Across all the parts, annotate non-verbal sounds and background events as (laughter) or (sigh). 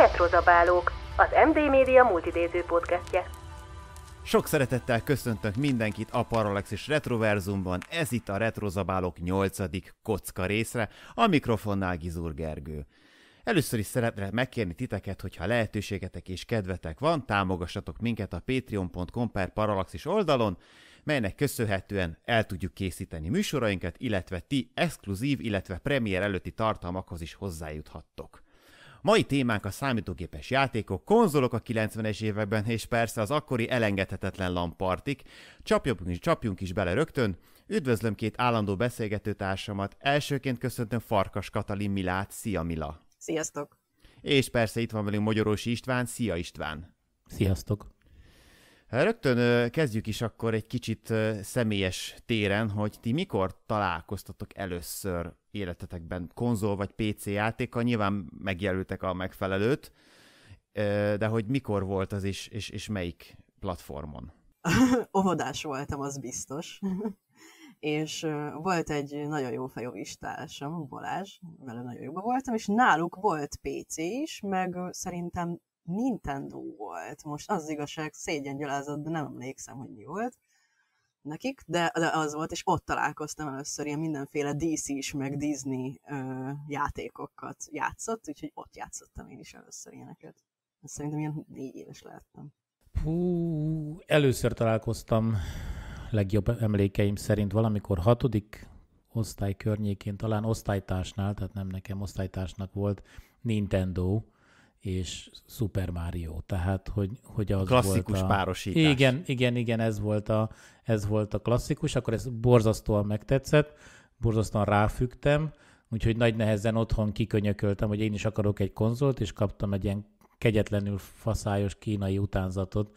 Retrozabálók, az MD Media multidéző podcastje. Sok szeretettel köszöntök mindenkit a Parallax és Retroverzumban, ez itt a Retrozabálók 8. kocka részre, a mikrofonnál Gizur Gergő. Először is szeretném megkérni titeket, hogyha lehetőségetek és kedvetek van, támogassatok minket a patreon.com per Parallaxis oldalon, melynek köszönhetően el tudjuk készíteni műsorainkat, illetve ti exkluzív, illetve premier előtti tartalmakhoz is hozzájuthattok. Mai témánk a számítógépes játékok, konzolok a 90-es években, és persze az akkori elengedhetetlen lampartik. Csapjunk, is, csapjunk is bele rögtön. Üdvözlöm két állandó beszélgetőtársamat. Elsőként köszöntöm Farkas Katalin Milát. Szia Mila! Sziasztok! És persze itt van velünk Magyarósi István. Szia István! Sziasztok! Rögtön kezdjük is akkor egy kicsit személyes téren, hogy ti mikor találkoztatok először életetekben konzol vagy PC játékkal, nyilván megjelöltek a megfelelőt, de hogy mikor volt az is, és, és melyik platformon? (laughs) Ovadás voltam, az biztos. (laughs) és volt egy nagyon jó fejovis társam, Balázs, vele nagyon jóba voltam, és náluk volt PC is, meg szerintem Nintendo volt. Most az igazság szégyengyalázat, de nem emlékszem, hogy mi volt nekik, de, de az volt, és ott találkoztam először ilyen mindenféle DC is, meg Disney ö, játékokat játszott, úgyhogy ott játszottam én is először ilyeneket. Szerintem ilyen négy éves lehettem. Hú, először találkoztam legjobb emlékeim szerint valamikor hatodik osztály környékén, talán osztálytársnál, tehát nem nekem osztálytársnak volt, Nintendo, és Super Mario, tehát hogy, hogy az klasszikus volt a... párosítás. Igen, igen, igen, ez volt, a, ez volt a klasszikus, akkor ez borzasztóan megtetszett, borzasztóan ráfügtem, úgyhogy nagy nehezen otthon kikönyököltem, hogy én is akarok egy konzolt, és kaptam egy ilyen kegyetlenül faszályos kínai utánzatot,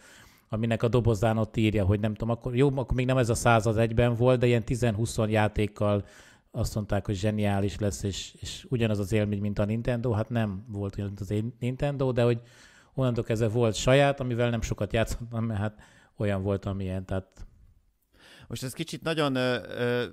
aminek a dobozán ott írja, hogy nem tudom, akkor jó, akkor még nem ez a század egyben volt, de ilyen 10-20 játékkal azt mondták, hogy zseniális lesz, és, és ugyanaz az élmény, mint a Nintendo, hát nem volt olyan, mint az Nintendo, de hogy onnantól kezdve volt saját, amivel nem sokat játszottam, mert hát olyan volt, amilyen, tehát... Most ez kicsit nagyon ö, ö,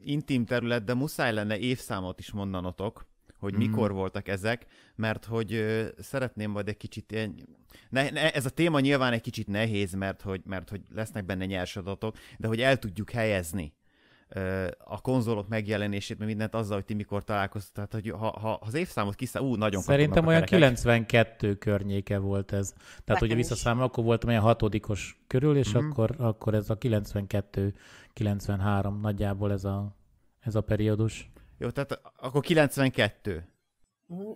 intim terület, de muszáj lenne évszámot is mondanotok, hogy mm. mikor voltak ezek, mert hogy ö, szeretném majd egy kicsit ilyen... Ne, ne, ez a téma nyilván egy kicsit nehéz, mert hogy, mert hogy lesznek benne nyers adatok, de hogy el tudjuk helyezni a konzolok megjelenését, mert mindent azzal, hogy ti mikor találkoztatok, tehát hogy ha, ha az évszámot kiszá, ú, nagyon Szerintem olyan 92 környéke volt ez. Tehát Nekem ugye visszaszámol, akkor voltam olyan hatodikos körül, és mm-hmm. akkor, akkor ez a 92-93 nagyjából ez a, ez a periódus. Jó, tehát akkor 92.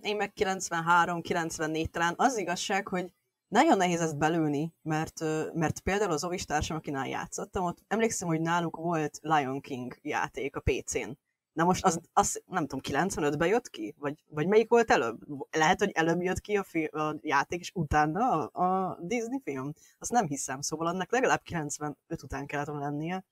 Én meg 93-94 talán. Az igazság, hogy nagyon nehéz ezt belőni, mert, mert például az Ovis társam, akinál játszottam, ott emlékszem, hogy náluk volt Lion King játék a PC-n. Na most az, az nem tudom, 95-ben jött ki? Vagy, vagy melyik volt előbb? Lehet, hogy előbb jött ki a, fi- a játék, és utána a, a Disney film? Azt nem hiszem, szóval annak legalább 95 után kellett volna lennie.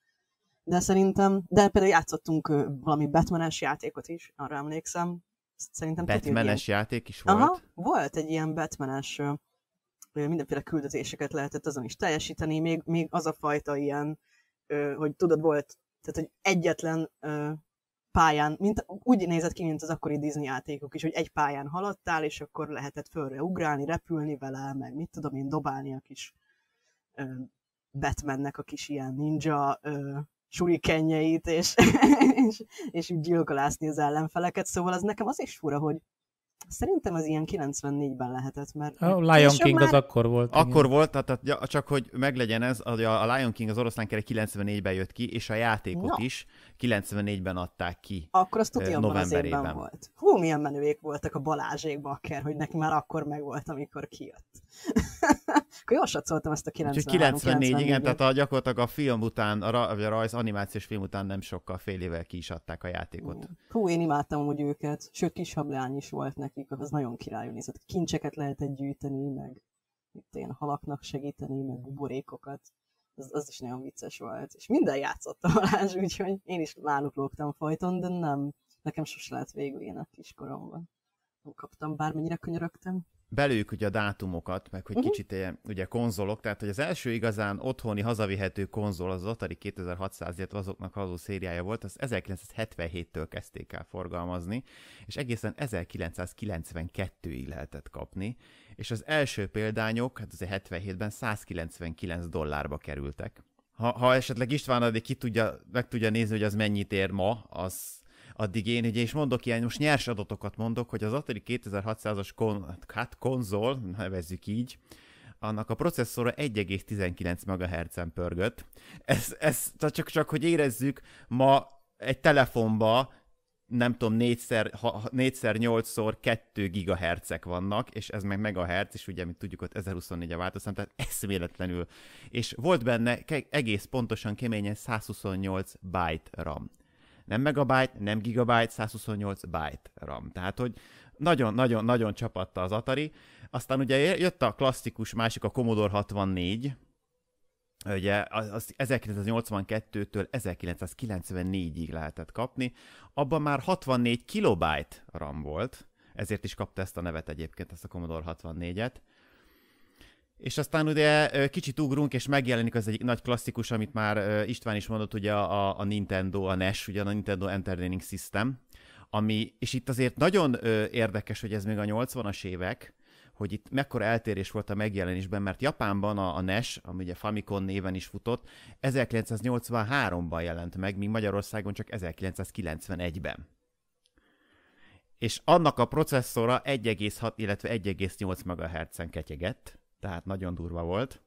De szerintem, de például játszottunk valami Batmanes játékot is, arra emlékszem. Szerintem Batmanes tudja, játék is volt? Aha, volt egy ilyen Batman-es mindenféle küldetéseket lehetett azon is teljesíteni, még, még az a fajta ilyen, hogy tudod, volt, tehát hogy egyetlen pályán, mint, úgy nézett ki, mint az akkori Disney játékok is, hogy egy pályán haladtál, és akkor lehetett fölre ugrálni, repülni vele, meg mit tudom én, dobálni a kis Batmannek a kis ilyen ninja surikenjeit, (laughs) és, és, és úgy gyilkolászni az ellenfeleket, szóval az nekem az is fura, hogy Szerintem az ilyen 94-ben lehetett, mert... A Lion King már... az akkor volt. Akkor igen. volt, tehát, csak hogy meglegyen ez, a Lion King az oroszlán kere 94-ben jött ki, és a játékot no. is 94-ben adták ki. Akkor azt tudja, novemberében az volt. Hú, milyen menőék voltak a Balázsék bakker, hogy neki már akkor megvolt, amikor kijött. (laughs) akkor jól satszoltam ezt a 93 94, 94 igen, tehát a, gyakorlatilag a film után, a, ra, a rajz animációs film után nem sokkal fél évvel ki is adták a játékot. Hú, én imádtam úgy őket, sőt kis is volt neki játékot, az nagyon királyú nézett. Hát kincseket lehetett gyűjteni, meg itt én halaknak segíteni, meg buborékokat. Az, az is nagyon vicces volt. És minden játszott a Balázs, úgyhogy én is náluk lógtam folyton, de nem. Nekem sose lehet végül ilyen a kiskoromban. Nem kaptam, bármennyire könyörögtem belőjük ugye a dátumokat, meg hogy uh-huh. kicsit ilyen, ugye konzolok, tehát hogy az első igazán otthoni hazavihető konzol az Atari 2600, illetve azoknak hazó szériája volt, az 1977-től kezdték el forgalmazni, és egészen 1992-ig lehetett kapni, és az első példányok, hát azért 77-ben 199 dollárba kerültek. Ha, ha esetleg István ki tudja, meg tudja nézni, hogy az mennyit ér ma, az addig én ugye is mondok ilyen, most nyers adatokat mondok, hogy az Atari 2600-as kon, hát konzol, nevezzük így, annak a processzora 1,19 MHz-en pörgött. Ez, ez csak, csak, hogy érezzük, ma egy telefonba nem tudom, 4 x 8 x 2 ghz vannak, és ez meg megahertz, és ugye, mint tudjuk, ott 1024 a változtam, tehát eszméletlenül. És volt benne egész pontosan keményen 128 byte RAM nem megabyte, nem gigabyte, 128 byte RAM. Tehát, hogy nagyon-nagyon-nagyon csapatta az Atari. Aztán ugye jött a klasszikus másik, a Commodore 64, ugye az, az 1982-től 1994-ig lehetett kapni, abban már 64 kilobyte RAM volt, ezért is kapta ezt a nevet egyébként, ezt a Commodore 64-et, és aztán ugye kicsit ugrunk, és megjelenik az egyik nagy klasszikus, amit már István is mondott, ugye a, a Nintendo, a NES, ugye a Nintendo Entertaining System, ami, és itt azért nagyon érdekes, hogy ez még a 80-as évek, hogy itt mekkora eltérés volt a megjelenésben, mert Japánban a, a NES, ami ugye Famicom néven is futott, 1983-ban jelent meg, míg Magyarországon csak 1991-ben. És annak a processzora 1,6, illetve 1,8 MHz-en ketyegett, tehát nagyon durva volt.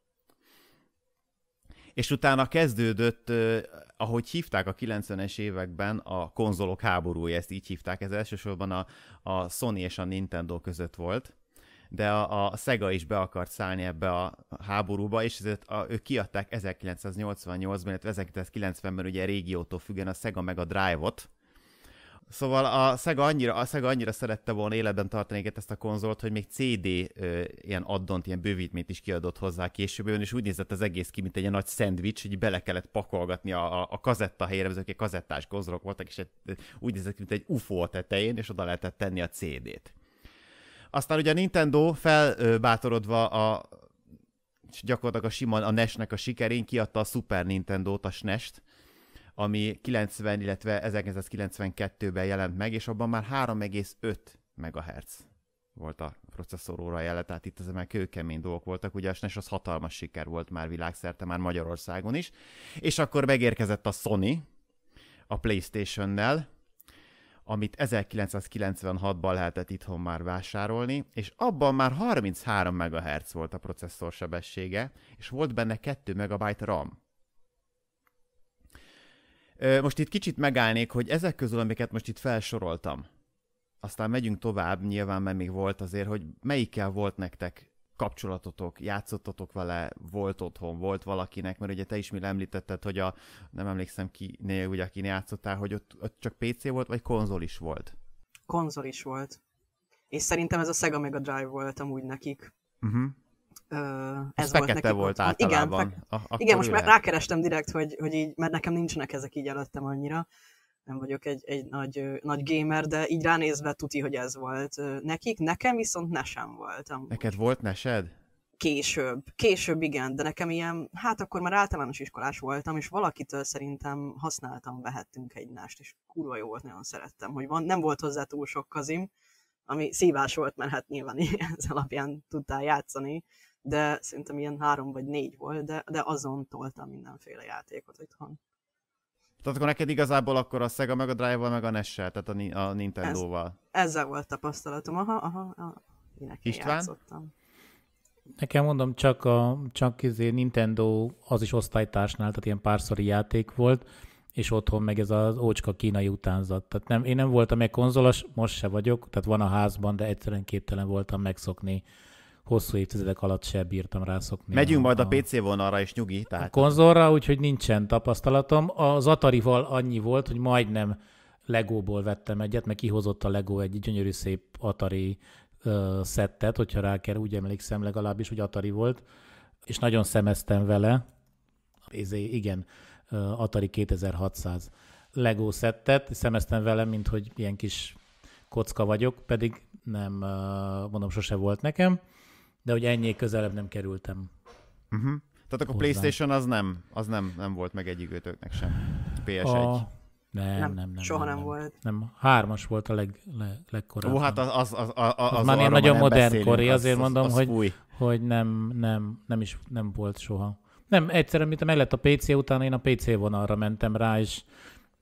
És utána kezdődött, ahogy hívták a 90-es években a konzolok háborúja, ezt így hívták, ez elsősorban a, a Sony és a Nintendo között volt, de a, a Sega is be akart szállni ebbe a háborúba, és ezért a, ők kiadták 1988-ban, illetve 1990-ben ugye régiótól függen a Sega meg a Drive-ot, Szóval a Sega annyira, a Sega annyira szerette volna életben tartani ezt a konzolt, hogy még CD ö, ilyen addont, ilyen bővítményt is kiadott hozzá később, és úgy nézett az egész ki, mint egy nagy szendvics, hogy bele kellett pakolgatni a, a, a kazetta helyére, ezek egy kazettás konzolok voltak, és egy, úgy nézett ki, mint egy UFO a tetején, és oda lehetett tenni a CD-t. Aztán ugye a Nintendo felbátorodva a gyakorlatilag a sima a NES-nek a sikerén kiadta a Super Nintendo-t, a SNES-t, ami 90, illetve 1992-ben jelent meg, és abban már 3,5 MHz volt a processzor órajára, tehát itt azért már kőkemény dolgok voltak, ugye a SNES az hatalmas siker volt már világszerte, már Magyarországon is, és akkor megérkezett a Sony a Playstation-nel, amit 1996-ban lehetett itthon már vásárolni, és abban már 33 MHz volt a processzor sebessége, és volt benne 2 MB RAM. Most itt kicsit megállnék, hogy ezek közül, amiket most itt felsoroltam, aztán megyünk tovább, nyilván mert még volt azért, hogy melyikkel volt nektek kapcsolatotok, játszottatok vele, volt otthon, volt valakinek, mert ugye te is mi említetted, hogy a, nem emlékszem ki né, ugye aki játszottál, hogy ott, ott csak PC volt, vagy konzol is volt? Konzol is volt. És szerintem ez a Sega Mega Drive volt amúgy nekik. Uh-huh ez, ez volt nekik volt általában. Igen, fe... Ak- igen most már rákerestem direkt, hogy, hogy így, mert nekem nincsenek ezek így előttem annyira. Nem vagyok egy, egy nagy, nagy gamer, de így ránézve tuti, hogy ez volt nekik. Nekem viszont nesem volt. Amúgy. Neked volt nesed? Később. Később igen, de nekem ilyen, hát akkor már általános iskolás voltam, és valakitől szerintem használtam, vehettünk egy nást, és kurva jó volt, nagyon szerettem, hogy van, nem volt hozzá túl sok kazim, ami szívás volt, mert hát nyilván (laughs) ez alapján tudtál játszani, de szerintem ilyen három vagy négy volt, de, de azon toltam mindenféle játékot itthon. Tehát akkor neked igazából akkor a Sega meg a Drive-val, meg a nes tehát a, a Nintendo-val. Ez, ezzel volt tapasztalatom, aha, aha, aha minek István? játszottam. Nekem mondom, csak, a, csak izé Nintendo az is osztálytársnál, tehát ilyen párszori játék volt, és otthon meg ez az ócska kínai utánzat. Tehát nem, én nem voltam egy konzolos, most se vagyok, tehát van a házban, de egyszerűen képtelen voltam megszokni hosszú évtizedek alatt se bírtam rá szokni. Megyünk a, majd a PC vonalra is nyugi. Tehát... A konzolra, úgyhogy nincsen tapasztalatom. Az Atari-val annyi volt, hogy majdnem Legóból vettem egyet, meg kihozott a Lego egy gyönyörű szép Atari uh, szettet, hogyha rá kell, úgy emlékszem legalábbis, hogy Atari volt, és nagyon szemeztem vele. Ezé, igen, uh, Atari 2600 Lego szettet, szemeztem vele, mint hogy ilyen kis kocka vagyok, pedig nem, uh, mondom, sose volt nekem de hogy ennyi közelebb nem kerültem. Uh-huh. Tehát akkor a PlayStation az nem, az nem, nem volt meg egyikőtöknek sem. PS1. A... Nem, nem, nem, nem. Soha nem, nem volt. Nem, hármas volt a leg, le, legkorábban. Ó, hát az, az, az, az, az, az már ilyen nagyon modern kori, azért az, mondom, az, az hogy, fúj. hogy nem, nem, nem is nem volt soha. Nem, egyszerűen, mint a mellett a PC után, én a PC vonalra mentem rá, és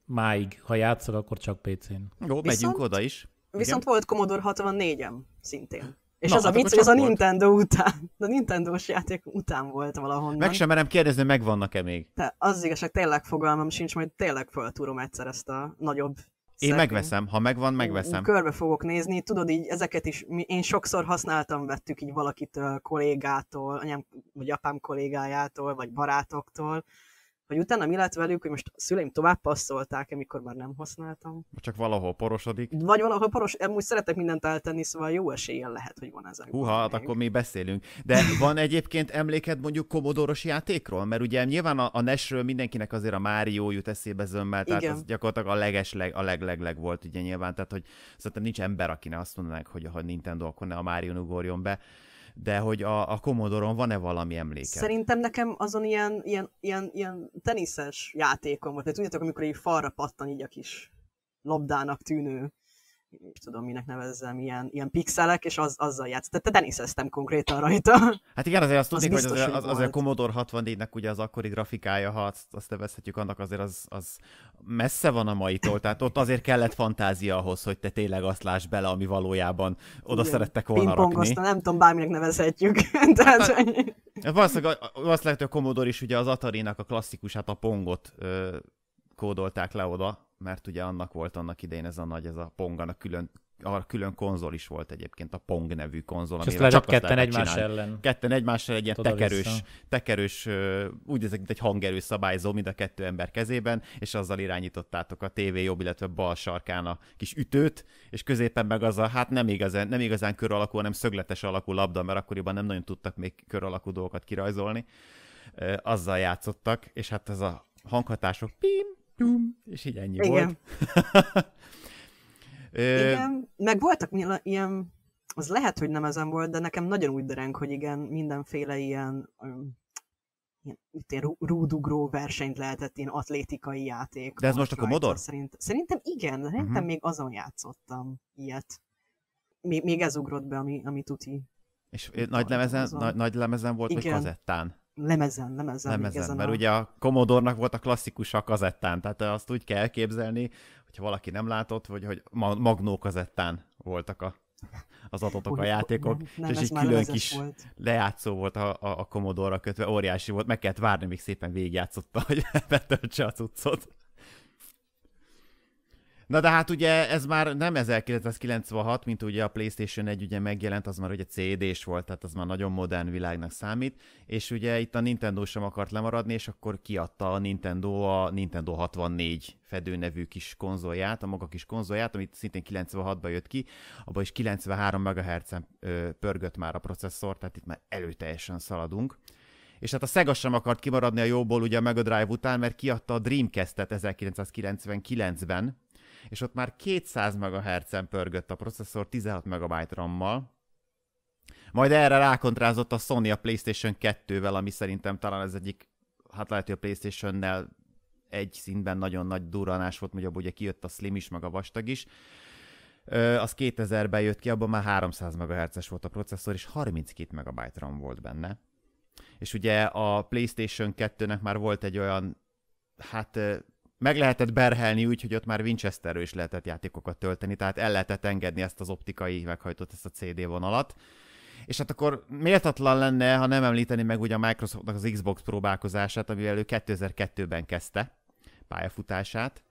máig, ha játszok, akkor csak PC-n. Jó, viszont, megyünk oda is. Viszont Igen? volt Commodore 64-em szintén. És Na, az hát a vicc, hogy ez a Nintendo volt. után, (laughs) a Nintendo-s játék után volt valahonnan. Meg sem merem kérdezni, meg vannak-e még. Te, az igazság, tényleg fogalmam sincs, majd tényleg föltúrom egyszer ezt a nagyobb én megveszem, ha megvan, megveszem. Körbe fogok nézni, tudod így, ezeket is, mi, én sokszor használtam, vettük így valakitől, kollégától, anyám, vagy apám kollégájától, vagy barátoktól, hogy utána mi lett velük, hogy most a szüleim tovább passzolták, amikor már nem használtam. Csak valahol porosodik. Vagy valahol poros, úgy szeretek mindent eltenni, szóval jó eséllyel lehet, hogy van ez. Húha, hát akkor mi beszélünk. De van egyébként emléked mondjuk komodoros játékról? Mert ugye nyilván a, a NES-ről mindenkinek azért a Mário jut eszébe zömmel, tehát Igen. az gyakorlatilag a leges, leg, a leglegleg leg volt ugye nyilván, tehát hogy szerintem nincs ember, aki ne azt mondanák, hogy ha Nintendo, akkor ne a Mário ugorjon be de hogy a, a Commodore-on van-e valami emléke? Szerintem nekem azon ilyen, ilyen, ilyen, ilyen teniszes játékom volt, Tehát, tudjátok, amikor így falra pattan így a kis labdának tűnő tudom minek nevezzem, ilyen, ilyen pixelek, és az, azzal játszott. Tehát te teniszeztem konkrétan rajta. Hát igen, azért azt tudni, az hogy az, az, az a Commodore 64-nek ugye az akkori grafikája, ha azt, azt nevezhetjük annak, azért az, az messze van a maitól, tehát ott azért kellett fantázia ahhoz, hogy te tényleg azt láss bele, ami valójában oda igen. szerettek volna rakni. nem tudom, bárminek nevezhetjük. Hát (laughs) tehát, hát, hát, valószínűleg, valószínűleg a Commodore is ugye az Atari-nak a klasszikusát, a Pongot ö, kódolták le oda, mert ugye annak volt annak idején ez a nagy, ez a Pong, a külön, a külön konzol is volt egyébként, a Pong nevű konzol. És csak ketten egymás csinálni. ellen. Ketten egymás ellen egy ilyen tekerős, tekerős, úgy ezek, mint egy hangerő szabályzó mind a kettő ember kezében, és azzal irányítottátok a tévé jobb, illetve bal sarkán a kis ütőt, és középen meg az a, hát nem igazán, nem igazán kör alakú, hanem szögletes alakú labda, mert akkoriban nem nagyon tudtak még kör alakú dolgokat kirajzolni. Azzal játszottak, és hát ez a hanghatások pim, Tum, és így ennyi Igen. volt. (laughs) igen, meg voltak ilyen, az lehet, hogy nem ezen volt, de nekem nagyon úgy dereng, hogy igen, mindenféle ilyen, ilyen, ilyen rúdugró versenyt lehetett, ilyen atlétikai játék. De ez most akkor modor? Szerint, szerintem igen, szerintem uh-huh. még azon játszottam ilyet. Még, még ez ugrott be, ami, ami tuti. És nagy lemezen, nagy, nagy lemezen volt, igen. vagy kazettán? lemezen, lemezen. Lemezen, ezen mert a... ugye a Commodore-nak volt a klasszikus a kazettán, tehát eh, azt úgy kell elképzelni, hogyha valaki nem látott, vagy hogy magnó kazettán voltak a, az adatok, a játékok, nem, nem, és egy külön kis volt. lejátszó volt a, a, a Commodore-ra kötve, óriási volt, meg kellett várni, még szépen végigjátszotta, (laughs) hogy betöltse a cuccot. Na de hát ugye ez már nem 1996, mint ugye a PlayStation 1 ugye megjelent, az már ugye CD-s volt, tehát az már nagyon modern világnak számít, és ugye itt a Nintendo sem akart lemaradni, és akkor kiadta a Nintendo a Nintendo 64 fedőnevű kis konzolját, a maga kis konzolját, amit szintén 96-ban jött ki, abban is 93 mhz pörgött már a processzor, tehát itt már előteljesen szaladunk és hát a Sega sem akart kimaradni a jóból ugye a Mega Drive után, mert kiadta a Dreamcast-et 1999-ben, és ott már 200 MHz-en pörgött a processzor 16 MB RAM-mal, majd erre rákontrázott a Sony a PlayStation 2-vel, ami szerintem talán az egyik, hát lehet, hogy a PlayStation-nel egy szintben nagyon nagy durranás volt, mondjuk ugye kijött a Slim is, meg a vastag is. Ö, az 2000-ben jött ki, abban már 300 MHz-es volt a processzor, és 32 MB RAM volt benne. És ugye a PlayStation 2-nek már volt egy olyan, hát meg lehetett berhelni úgy, hogy ott már Winchesterről is lehetett játékokat tölteni, tehát el lehetett engedni ezt az optikai meghajtott, ezt a CD vonalat. És hát akkor méltatlan lenne, ha nem említeni meg ugye a Microsoftnak az Xbox próbálkozását, amivel ő 2002-ben kezdte pályafutását,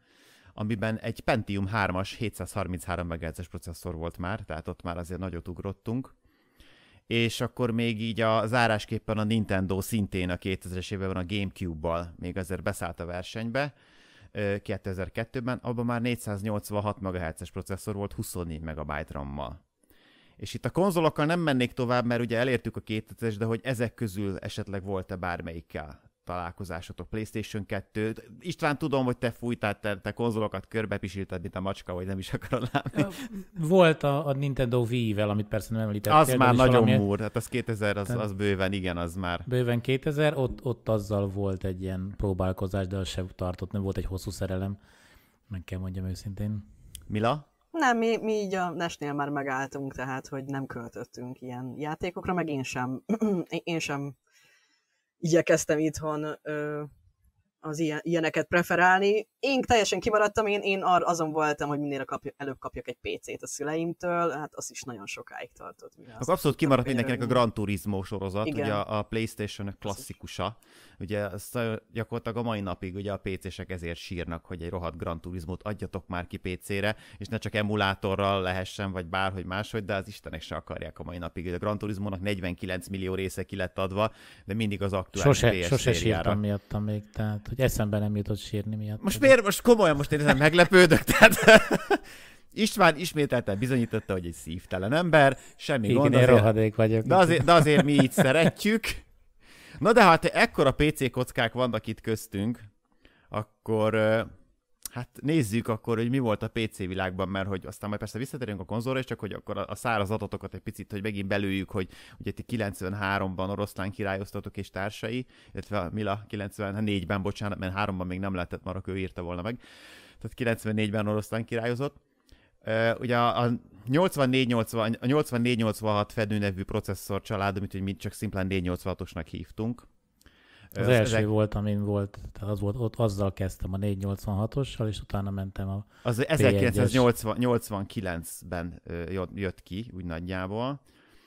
amiben egy Pentium 3-as 733 mhz processzor volt már, tehát ott már azért nagyot ugrottunk és akkor még így a zárásképpen a Nintendo szintén a 2000-es években a Gamecube-bal még azért beszállt a versenybe, 2002-ben, abban már 486 MHz-es processzor volt 24 MB RAM-mal. És itt a konzolokkal nem mennék tovább, mert ugye elértük a 2000-es, de hogy ezek közül esetleg volt-e bármelyikkel találkozásotok, PlayStation 2 István, tudom, hogy te fújtál, te, te konzolokat körbepisílted, mint a macska, vagy nem is akarod látni. Volt a, a Nintendo Wii-vel, amit persze nem említettél. Az már nagyon valami... múr, hát az 2000, az, az bőven, igen, az már. Bőven 2000, ott, ott azzal volt egy ilyen próbálkozás, de az sem tartott, nem volt egy hosszú szerelem, meg kell mondjam őszintén. Mila? Nem, mi, mi így a Nesnél már megálltunk, tehát hogy nem költöttünk ilyen játékokra, meg én sem, (clears throat) én sem igyekeztem itthon ö, az ilyen, ilyeneket preferálni. Én teljesen kimaradtam, én, én ar, azon voltam, hogy minél kapja, előbb kapjak egy PC-t a szüleimtől, hát az is nagyon sokáig tartott. az abszolút kimaradt mindenkinek a Gran Turismo sorozat, Igen. ugye a playstation klasszikusa. Ugye azt gyakorlatilag a mai napig ugye a PC-sek ezért sírnak, hogy egy rohadt Gran t adjatok már ki PC-re, és ne csak emulátorral lehessen, vagy bárhogy máshogy, de az Istenek se akarják a mai napig. Ugye a Gran Turismo-nak 49 millió része ki lett adva, de mindig az aktuális sose, PS sose sírtam miattam még, tehát hogy eszembe nem jutott sírni miatt. Most miért? Most komolyan, most én ezen meglepődök, (laughs) tehát... (laughs) István ismételten bizonyította, hogy egy szívtelen ember, semmi Igen, gond. Igen, rohadék vagyok. De azért, de azért mi így szeretjük. Na de hát ekkora PC kockák vannak itt köztünk, akkor Hát nézzük akkor, hogy mi volt a PC világban, mert hogy aztán majd persze visszatérünk a konzolra, és csak hogy akkor a száraz adatokat egy picit, hogy megint belőjük, hogy ugye ti 93-ban oroszlán királyoztatok és társai, illetve a Mila 94-ben, bocsánat, mert 3-ban még nem lehetett, mert ő írta volna meg. Tehát 94-ben oroszlán királyozott. Uh, ugye a, a 84-86 a 84 fedő nevű processzor család, amit hogy mi csak szimplán 486-osnak hívtunk, az első ezek... volt, amin volt, az volt, ott azzal kezdtem a 486-ossal, és utána mentem a Az 1989-ben jött ki, úgy nagyjából,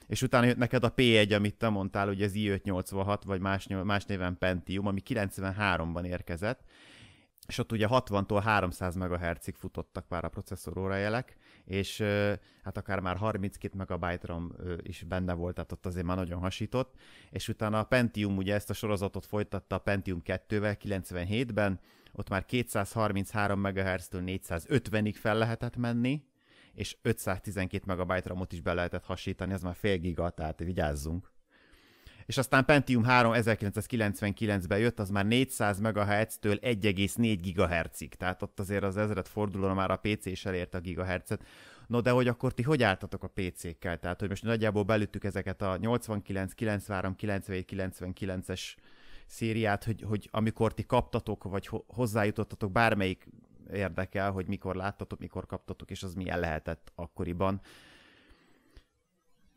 és utána jött neked a P1, amit te mondtál, hogy az i586, vagy más, más néven Pentium, ami 93-ban érkezett, és ott ugye 60-tól 300 MHz-ig futottak már a órajelek, és hát akár már 32 megabyte RAM is benne volt, tehát ott azért már nagyon hasított, és utána a Pentium ugye ezt a sorozatot folytatta a Pentium 2-vel 97-ben, ott már 233 MHz-től 450-ig fel lehetett menni, és 512 MB RAM-ot is be lehetett hasítani, ez már fél giga, tehát vigyázzunk és aztán Pentium 3 1999-ben jött, az már 400 MHz-től 1,4 GHz-ig, tehát ott azért az ezeret fordulóra már a PC is elérte a GHz-et. No, de hogy akkor ti hogy álltatok a PC-kkel? Tehát, hogy most nagyjából belüttük ezeket a 89, 93, 97, 99-es szériát, hogy, hogy amikor ti kaptatok, vagy hozzájutottatok bármelyik érdekel, hogy mikor láttatok, mikor kaptatok, és az milyen lehetett akkoriban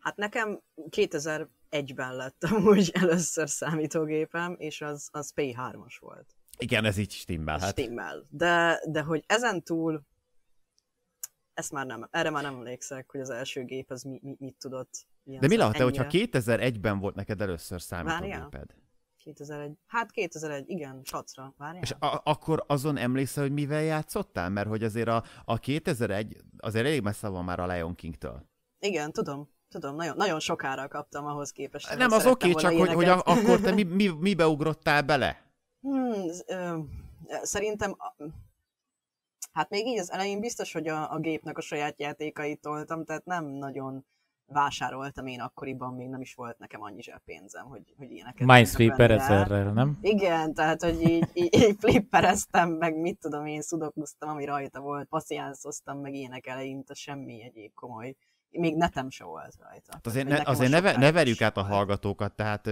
Hát nekem 2001-ben lett amúgy (laughs) először számítógépem, és az, az P3-as volt. Igen, ez így stimmel. Hát. Stimmel. De, de hogy ezen túl, ezt már nem, erre már nem emlékszek, hogy az első gép az mi, mi, mit tudott. De mi lehet, hogyha 2001-ben volt neked először számítógéped? Várjál. 2001. Hát 2001, igen, satra. várjál. És a- akkor azon emlékszel, hogy mivel játszottál? Mert hogy azért a, a 2001 azért elég messze van már a Lion King-től. Igen, tudom tudom, nagyon, nagyon sokára kaptam ahhoz képest. Nem, nem az oké, okay, csak hogy, hogy akkor te mi, (laughs) mi, mibe ugrottál bele? Hmm, ö, szerintem, hát még így az elején biztos, hogy a, a gépnek a saját játékait toltam, tehát nem nagyon vásároltam én akkoriban, még nem is volt nekem annyi pénzem, hogy, hogy ilyeneket... Minesweeper ezerrel, nem? Igen, tehát, hogy így, így, így flippereztem, meg mit tudom én, szudokusztam, ami rajta volt, passziánszoztam, meg ilyenek eleinte semmi egyéb komoly még netem se volt rajta. Hát azért ne, azért neve, ne verjük át a hallgatókat, tehát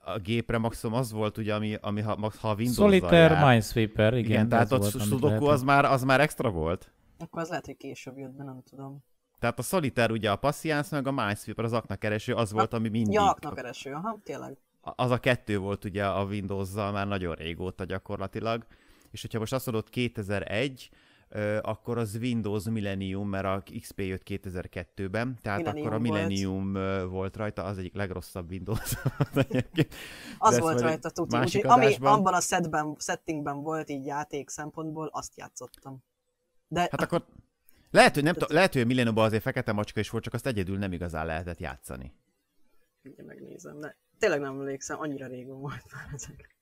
a gépre maximum az volt, ugye, ami, ami ha, ha a Windows Solitaire jár. Minesweeper, igen. igen tehát ott Sudoku az már, az már extra volt. Akkor az lehet, hogy később jött be, nem tudom. Tehát a Solitaire ugye a Passiance, meg a Minesweeper, az aknakereső, az volt, ami mindig... Ja, aknakereső, aha, tényleg. Az a kettő volt ugye a Windows-zal már nagyon régóta gyakorlatilag. És hogyha most azt mondod 2001, akkor az Windows Millennium, mert a XP jött 2002-ben, tehát Millennium akkor a Millennium volt. volt rajta, az egyik legrosszabb Windows. (laughs) az volt rajta, tudom. ami abban a setben, settingben volt így játék szempontból, azt játszottam. De... Hát akkor lehet, hogy, nem t- lehet, hogy a azért fekete macska is volt, csak azt egyedül nem igazán lehetett játszani. Ugye megnézem, De Tényleg nem emlékszem, annyira régóta volt már ezek.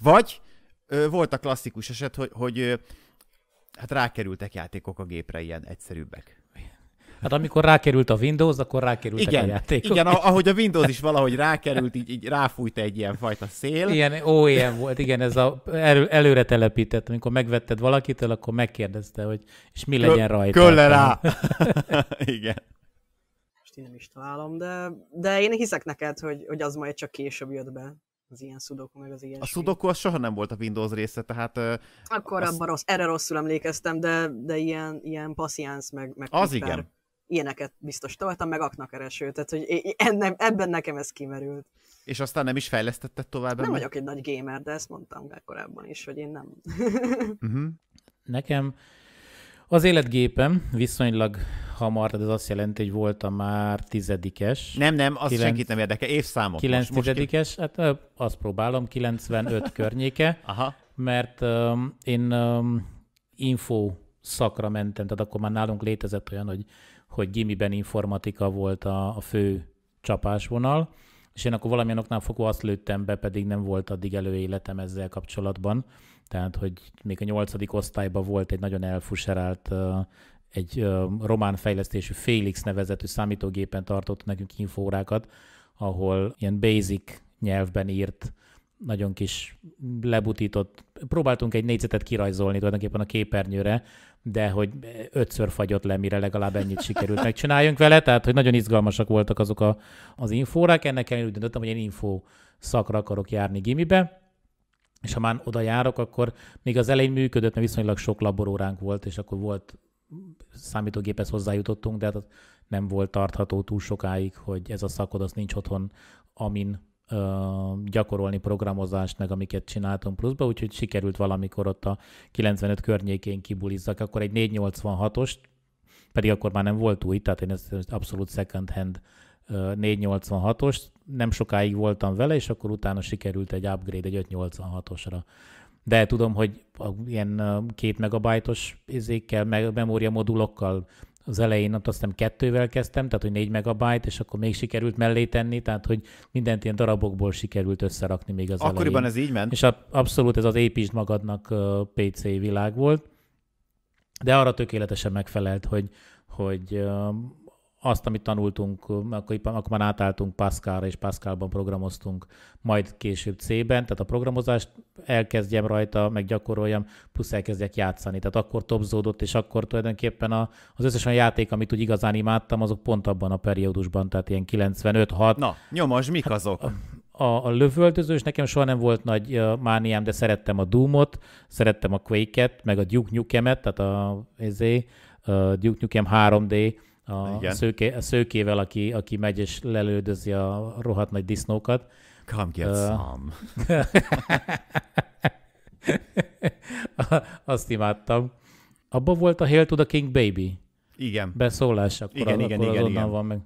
Vagy ö, volt a klasszikus eset, hogy, hogy Hát rákerültek játékok a gépre, ilyen egyszerűbbek. Hát amikor rákerült a Windows, akkor rákerült igen, a játékok. Igen, ahogy a Windows is valahogy rákerült, így, így ráfújt egy ilyen fajta szél. Ilyen OEM volt, igen, ez a elő, előre telepített, amikor megvetted valakitől, akkor megkérdezte, hogy és mi legyen Kö- rajta. Kölle rá! (laughs) igen. Most én nem is találom, de, de én hiszek neked, hogy, hogy az majd csak később jött be az ilyen sudoku meg az ilyen... A sudoku az soha nem volt a Windows része, tehát... Akkor az... abban rossz, erre rosszul emlékeztem, de, de ilyen, ilyen passziáns meg, meg Az kipper, igen. Ilyeneket biztos toltam, meg aknakereső, tehát hogy ennem, ebben nekem ez kimerült. És aztán nem is fejlesztetted tovább? Nem meg? vagyok egy nagy gamer, de ezt mondtam már korábban is, hogy én nem. uh-huh. (laughs) Nekem az életgépem viszonylag hamar, tehát ez azt jelenti, hogy voltam már tizedikes. Nem, nem, az Kilenc... senkit nem érdekel, évszámok. Kilenc most, tizedikes, most... hát azt próbálom, 95 (laughs) környéke, Aha. mert um, én um, info szakra mentem, tehát akkor már nálunk létezett olyan, hogy, hogy gimiben informatika volt a, a fő csapásvonal, és én akkor valamilyen oknál fogva azt lőttem be, pedig nem volt addig előéletem ezzel kapcsolatban. Tehát, hogy még a nyolcadik osztályban volt egy nagyon elfuserált egy román fejlesztésű Félix nevezetű számítógépen tartott nekünk infórákat, ahol ilyen basic nyelvben írt, nagyon kis lebutított, próbáltunk egy négyzetet kirajzolni tulajdonképpen a képernyőre, de hogy ötször fagyott le, mire legalább ennyit sikerült megcsináljunk vele, tehát hogy nagyon izgalmasak voltak azok a, az infórák, ennek ellenére úgy döntöttem, hogy én infó szakra akarok járni gimibe, és ha már oda járok, akkor még az elején működött, mert viszonylag sok laboróránk volt, és akkor volt számítógéphez hozzájutottunk, de hát nem volt tartható túl sokáig, hogy ez a szakod az nincs otthon, amin uh, gyakorolni programozást, meg amiket csináltunk pluszba, úgyhogy sikerült valamikor ott a 95 környékén kibulizzak, akkor egy 486-ost, pedig akkor már nem volt új, tehát én ezt abszolút second hand 486-ost nem sokáig voltam vele, és akkor utána sikerült egy upgrade egy 586-osra. De tudom, hogy a, ilyen két megabajtos izékkel, meg memória modulokkal az elején azt hiszem kettővel kezdtem, tehát hogy négy megabyte, és akkor még sikerült mellé tenni, tehát hogy mindent ilyen darabokból sikerült összerakni még az Akkoriban elején. ez így ment. És a, abszolút ez az építsd magadnak PC világ volt, de arra tökéletesen megfelelt, hogy, hogy azt, amit tanultunk, akkor, akkor már átálltunk Pascalra, és Pascalban programoztunk, majd később C-ben, tehát a programozást elkezdjem rajta, meg gyakoroljam, plusz elkezdjek játszani. Tehát akkor topzódott, és akkor tulajdonképpen a, az összes olyan játék, amit úgy igazán imádtam, azok pont abban a periódusban, tehát ilyen 95-6. Na, nyomas, mik hát azok? a, a lövöldözős, nekem soha nem volt nagy mániám, de szerettem a Doomot, szerettem a Quake-et, meg a Duke Nukem-et, tehát a ezé, a Duke Nukem 3D, a, Igen. szőké, a szőkével, aki, aki megy és lelődözi a rohadt nagy disznókat. Come get uh, some. (laughs) azt imádtam. Abba volt a Hail to the King Baby. Igen. Beszólás, akkor, igen, az, igen, akkor igen, az igen. van meg.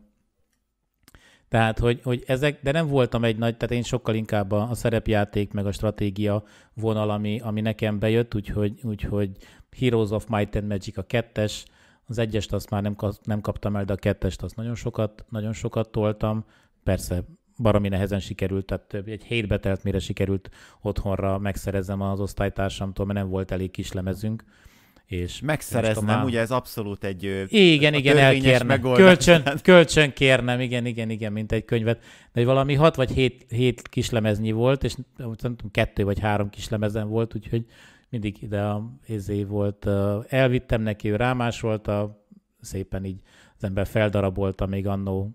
Tehát, hogy, hogy ezek, de nem voltam egy nagy, tehát én sokkal inkább a, a szerepjáték, meg a stratégia vonal, ami, ami nekem bejött, úgyhogy, úgyhogy Heroes of Might and Magic a kettes, az egyest azt már nem, nem kaptam el, de a kettest azt nagyon sokat, nagyon sokat toltam. Persze baromi nehezen sikerült, tehát egy hétbe telt, mire sikerült otthonra megszerezzem az osztálytársamtól, mert nem volt elég kis lemezünk. És Megszereznem, már... ugye ez abszolút egy Igen, igen, elkérnem. Kölcsön, kölcsön kérnem, igen, igen, igen, mint egy könyvet. De valami hat vagy hét, hét kislemeznyi volt, és tudom kettő vagy három kislemezen volt, úgyhogy mindig ide a izé volt, elvittem neki, ő a szépen így az ember feldarabolta még annó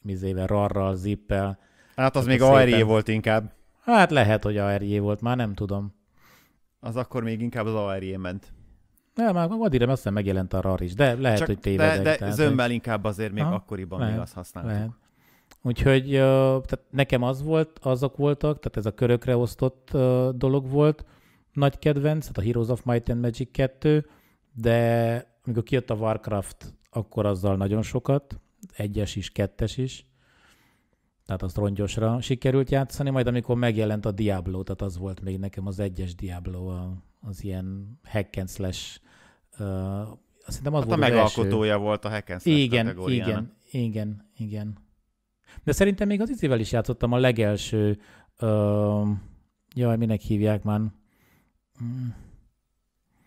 mizével, rarral, zippel. Hát az még szépen... ARJ volt inkább. Hát lehet, hogy ARJ volt, már nem tudom. Az akkor még inkább az ARJ ment. Nem, már addigra azt hiszem megjelent a RAR is, de lehet, Csak hogy tévedek. De, de tehát, zömmel hogy... inkább azért még ha? akkoriban lehet, még azt használtuk. Lehet. Úgyhogy tehát nekem az volt, azok voltak, tehát ez a körökre osztott dolog volt, nagy kedvenc, tehát a Heroes of Might and Magic 2, de amikor kijött a Warcraft, akkor azzal nagyon sokat, egyes is, kettes is, tehát azt rongyosra sikerült játszani, majd amikor megjelent a Diablo, tehát az volt még nekem az egyes Diablo, az ilyen hack and slash, uh, azt az hát volt a megalkotója első. volt a hack and slash igen, igen, igen, igen. De szerintem még az izével is játszottam a legelső, uh, jaj, minek hívják már, Mm.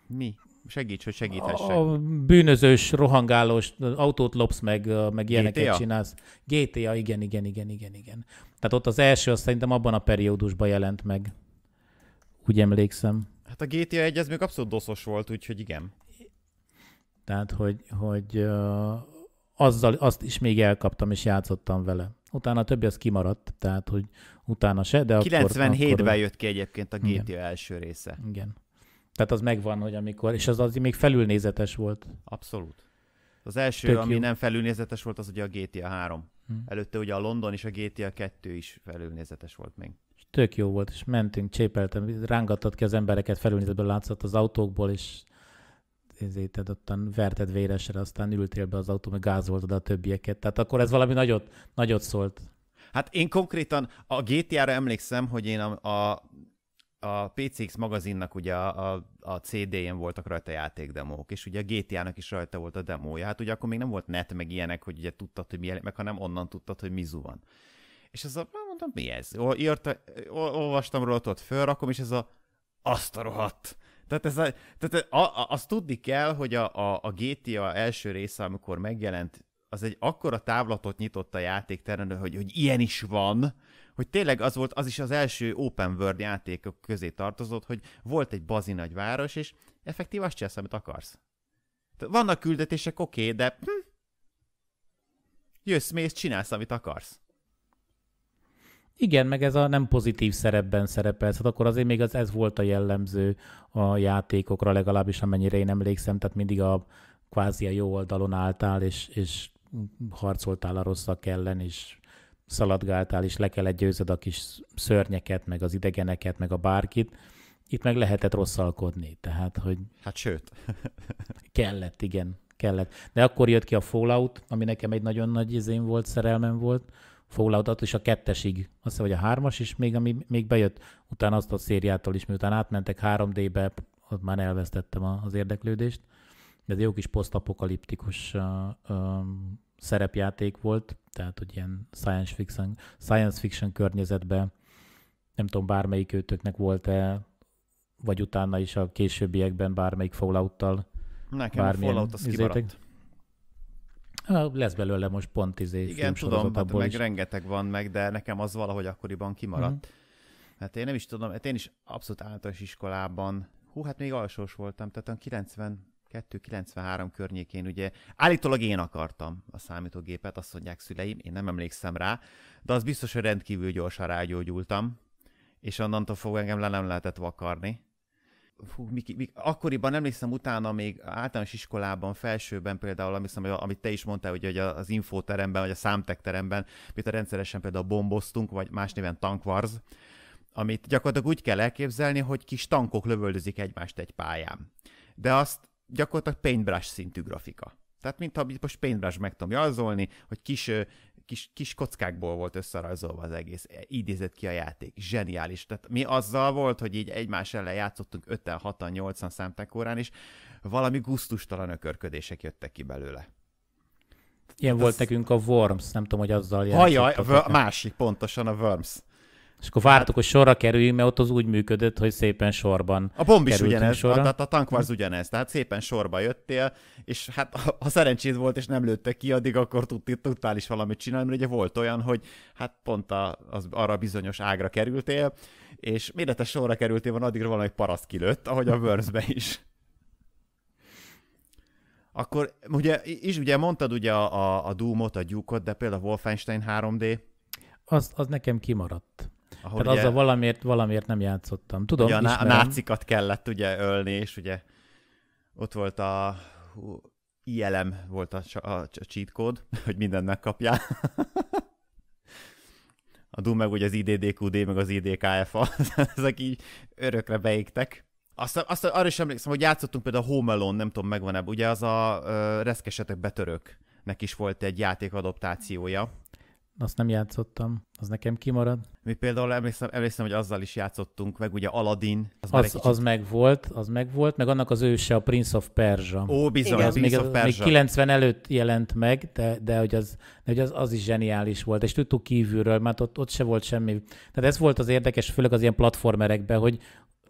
Mi? Segíts, hogy segíthessek. A bűnözős, rohangálós, autót lopsz meg, meg ilyeneket GTA? csinálsz. GTA, igen, igen, igen, igen, igen. Tehát ott az első, az szerintem abban a periódusban jelent meg. Úgy emlékszem. Hát a GTA 1 ez még abszolút doszos volt, úgyhogy igen. Tehát, hogy, hogy azzal, azt is még elkaptam, és játszottam vele utána a többi az kimaradt, tehát hogy utána se, de 97-ben akkor... jött ki egyébként a GTA igen. első része. Igen. Tehát az megvan, hogy amikor, és az az még felülnézetes volt. Abszolút. Az első, Tök ami jó. nem felülnézetes volt, az ugye a GTA 3. Hm. Előtte ugye a London és a GTA 2 is felülnézetes volt még. Tök jó volt, és mentünk, csépeltem, rángattad ki az embereket, felülnézetből látszott az autókból, és izéted, ottan verted véresre, aztán ültél be az autó, meg gázoltad a többieket. Tehát akkor ez valami nagyot, nagyot szólt. Hát én konkrétan a GTA-ra emlékszem, hogy én a, a a PCX magazinnak ugye a, a, a CD-jén voltak rajta játékdemók, és ugye a GTA-nak is rajta volt a demója. Hát ugye akkor még nem volt net, meg ilyenek, hogy ugye tudtad, hogy mi meg hanem onnan tudtad, hogy mizu van. És ez a, mondtam, mi ez? Írta, olvastam róla, ott fölrakom, és ez a azt a rohadt. Tehát, ez a, tehát a, a, azt tudni kell, hogy a, a, a GTA első része, amikor megjelent, az egy akkora távlatot nyitott a játékteren, hogy, hogy ilyen is van, hogy tényleg az volt, az is az első open world játékok közé tartozott, hogy volt egy bazi nagy város, és effektív azt csinálsz, amit akarsz. Tehát vannak küldetések, oké, okay, de hm, jössz, mész, csinálsz, amit akarsz. Igen, meg ez a nem pozitív szerepben szerepelsz, hát akkor azért még az, ez volt a jellemző a játékokra, legalábbis amennyire én emlékszem, tehát mindig a kvázi a jó oldalon álltál, és, és harcoltál a rosszak ellen, és szaladgáltál, és le kellett győzöd a kis szörnyeket, meg az idegeneket, meg a bárkit. Itt meg lehetett rosszalkodni, tehát, hogy... Hát sőt. (laughs) kellett, igen, kellett. De akkor jött ki a Fallout, ami nekem egy nagyon nagy izén volt, szerelmem volt, Falloutot és a kettesig, azt vagy a hármas is még, ami még bejött, utána azt a szériától is, miután átmentek 3D-be, ott már elvesztettem az érdeklődést. ez jó kis posztapokaliptikus uh, um, szerepjáték volt, tehát hogy ilyen science fiction, science fiction környezetben, nem tudom, bármelyik őtöknek volt-e, vagy utána is a későbbiekben bármelyik Fallout-tal. Nekem a Fallout az kibaradt. Lesz belőle most pont izé Igen, tudom, hát meg is. rengeteg van meg, de nekem az valahogy akkoriban kimaradt. Mm. Hát én nem is tudom, hát én is abszolút általános iskolában, hú, hát még alsós voltam, tehát 90 92-93 környékén ugye állítólag én akartam a számítógépet, azt mondják szüleim, én nem emlékszem rá, de az biztos, hogy rendkívül gyorsan rágyógyultam, és onnantól fogva engem le nem lehetett vakarni fú, mik, mik, akkoriban emlékszem utána még általános iskolában, felsőben például, emlékszem, hogy, amit te is mondtál, hogy, hogy az infóteremben, vagy a számtekteremben, a rendszeresen például bomboztunk, vagy más néven tankvarz, amit gyakorlatilag úgy kell elképzelni, hogy kis tankok lövöldözik egymást egy pályán. De azt gyakorlatilag paintbrush szintű grafika. Tehát mintha most paintbrush meg tudom jazolni, hogy kis kis, kis kockákból volt összerajzolva az egész. E, így nézett ki a játék. Zseniális. Tehát mi azzal volt, hogy így egymás ellen játszottunk 5-en, 6-an, 8-an számtekórán, és valami guztustalan ökörködések jöttek ki belőle. Ilyen hát volt az... nekünk a Worms, nem tudom, hogy azzal játszottak. Ajaj, a másik, pontosan a Worms. És akkor vártuk, hogy sorra kerüljünk, mert ott az úgy működött, hogy szépen sorban. A bomb is ugyanez, sorra. a, a tankvarz ugyanez, tehát szépen sorba jöttél, és hát ha szerencséd volt, és nem lőttek ki, addig akkor tudtál is valamit csinálni, mert ugye volt olyan, hogy hát pont a, az, arra bizonyos ágra kerültél, és te sorra kerültél van, addigra valami paraszt kilőtt, ahogy a Wormsbe is akkor ugye, is ugye mondtad ugye a, a, a Doom-ot, a gyúkot, de például a Wolfenstein 3D. Az, az nekem kimaradt. Ahol Tehát ugye, azzal valamiért, valamiért nem játszottam. Tudom, ugye a, ismerem. a nácikat kellett ugye ölni, és ugye ott volt a hú, ILM volt a, a, a cheat code (laughs) hogy mindent megkapjál. (laughs) a Doom meg ugye az IDDQD, meg az IDKFA, (laughs) ezek így örökre beégtek. Azt, azt arra is emlékszem, hogy játszottunk például a Home Alone, nem tudom megvan-e, ugye az a ö, reszkesetek Nek is volt egy játék adaptációja, azt nem játszottam, az nekem kimarad. Mi például emlékszem, emlékszem hogy azzal is játszottunk, meg ugye Aladdin. Az, az, kicsit... az volt, az volt, meg annak az őse a Prince of Persia. Ó, bizony, az Prince még, of Persia. Még 90 előtt jelent meg, de, de hogy, az, de hogy az, az is zseniális volt, és tudtuk kívülről, mert ott, ott se volt semmi. Tehát ez volt az érdekes, főleg az ilyen platformerekben, hogy,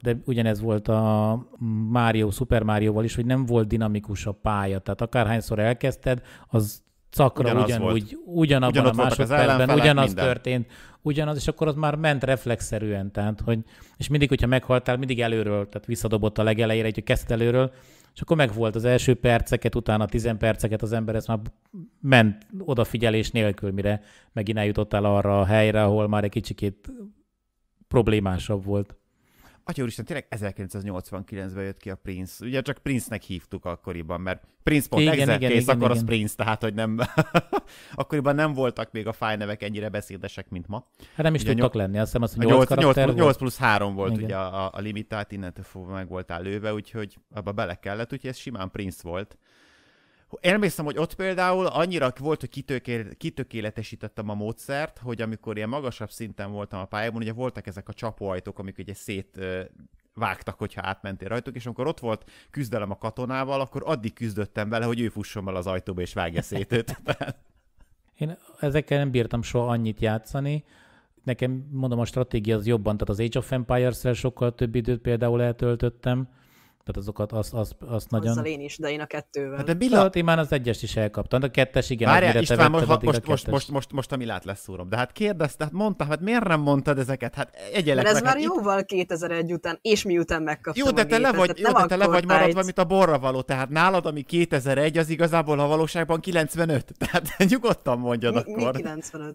de ugyanez volt a Mario, Super Mario-val is, hogy nem volt dinamikus a pálya, tehát akárhányszor elkezdted, az cakra ugyanaz ugyanúgy, volt. ugyanabban Ugyanott a másodpercben, ugyanaz minden. történt, ugyanaz, és akkor az már ment reflexzerűen, tehát, hogy, és mindig, hogyha meghaltál, mindig előről, tehát visszadobott a legelejére, hogy kezd előről, és akkor megvolt az első perceket, utána tizen perceket az ember, ez már ment odafigyelés nélkül, mire megint eljutottál arra a helyre, ahol már egy kicsikét problémásabb volt. Atya úristen, tényleg 1989-ben jött ki a Prince. Ugye csak Prince-nek hívtuk akkoriban, mert Prince pont igen, igen, kész, igen, akkor igen. az Prince, tehát hogy nem... (laughs) akkoriban nem voltak még a fájnevek ennyire beszédesek, mint ma. Hát nem is ugye tudtak a, lenni, azt hiszem az, hogy 8, 8, 8, plusz, 8 plusz 3 volt igen. ugye a, a, a limitált, innentől fogva meg voltál lőve, úgyhogy abba bele kellett, úgyhogy ez simán Prince volt. Elmészem, hogy ott például annyira volt, hogy kitökéletesítettem a módszert, hogy amikor ilyen magasabb szinten voltam a pályában, ugye voltak ezek a csapóajtók, amik ugye szét vágtak, hogyha átmentél rajtuk, és amikor ott volt küzdelem a katonával, akkor addig küzdöttem vele, hogy ő fusson el az ajtóba és vágja szét őt. (laughs) Én ezekkel nem bírtam soha annyit játszani. Nekem, mondom, a stratégia az jobban, tehát az Age of Empires-re sokkal több időt például eltöltöttem, tehát azokat, az, az, az nagyon... Azzal én is, de én a kettővel. Hát de Billat... Szóval én már az egyes is elkaptam, de a kettes igen. Várjál, István, most, most, most, most, most, most, most, a Milát leszúrom. De hát kérdezte, hát mondta, hát miért nem mondtad ezeket? Hát egyelek De ez már hát jóval itt... 2001 után, és miután megkaptam Jó, de te, le vagy, jó, de te le vagy maradva, mint a borra való. Tehát nálad, ami 2001, az igazából a valóságban 95. (laughs) Tehát nyugodtan mondjad mi, akkor. Mi 95?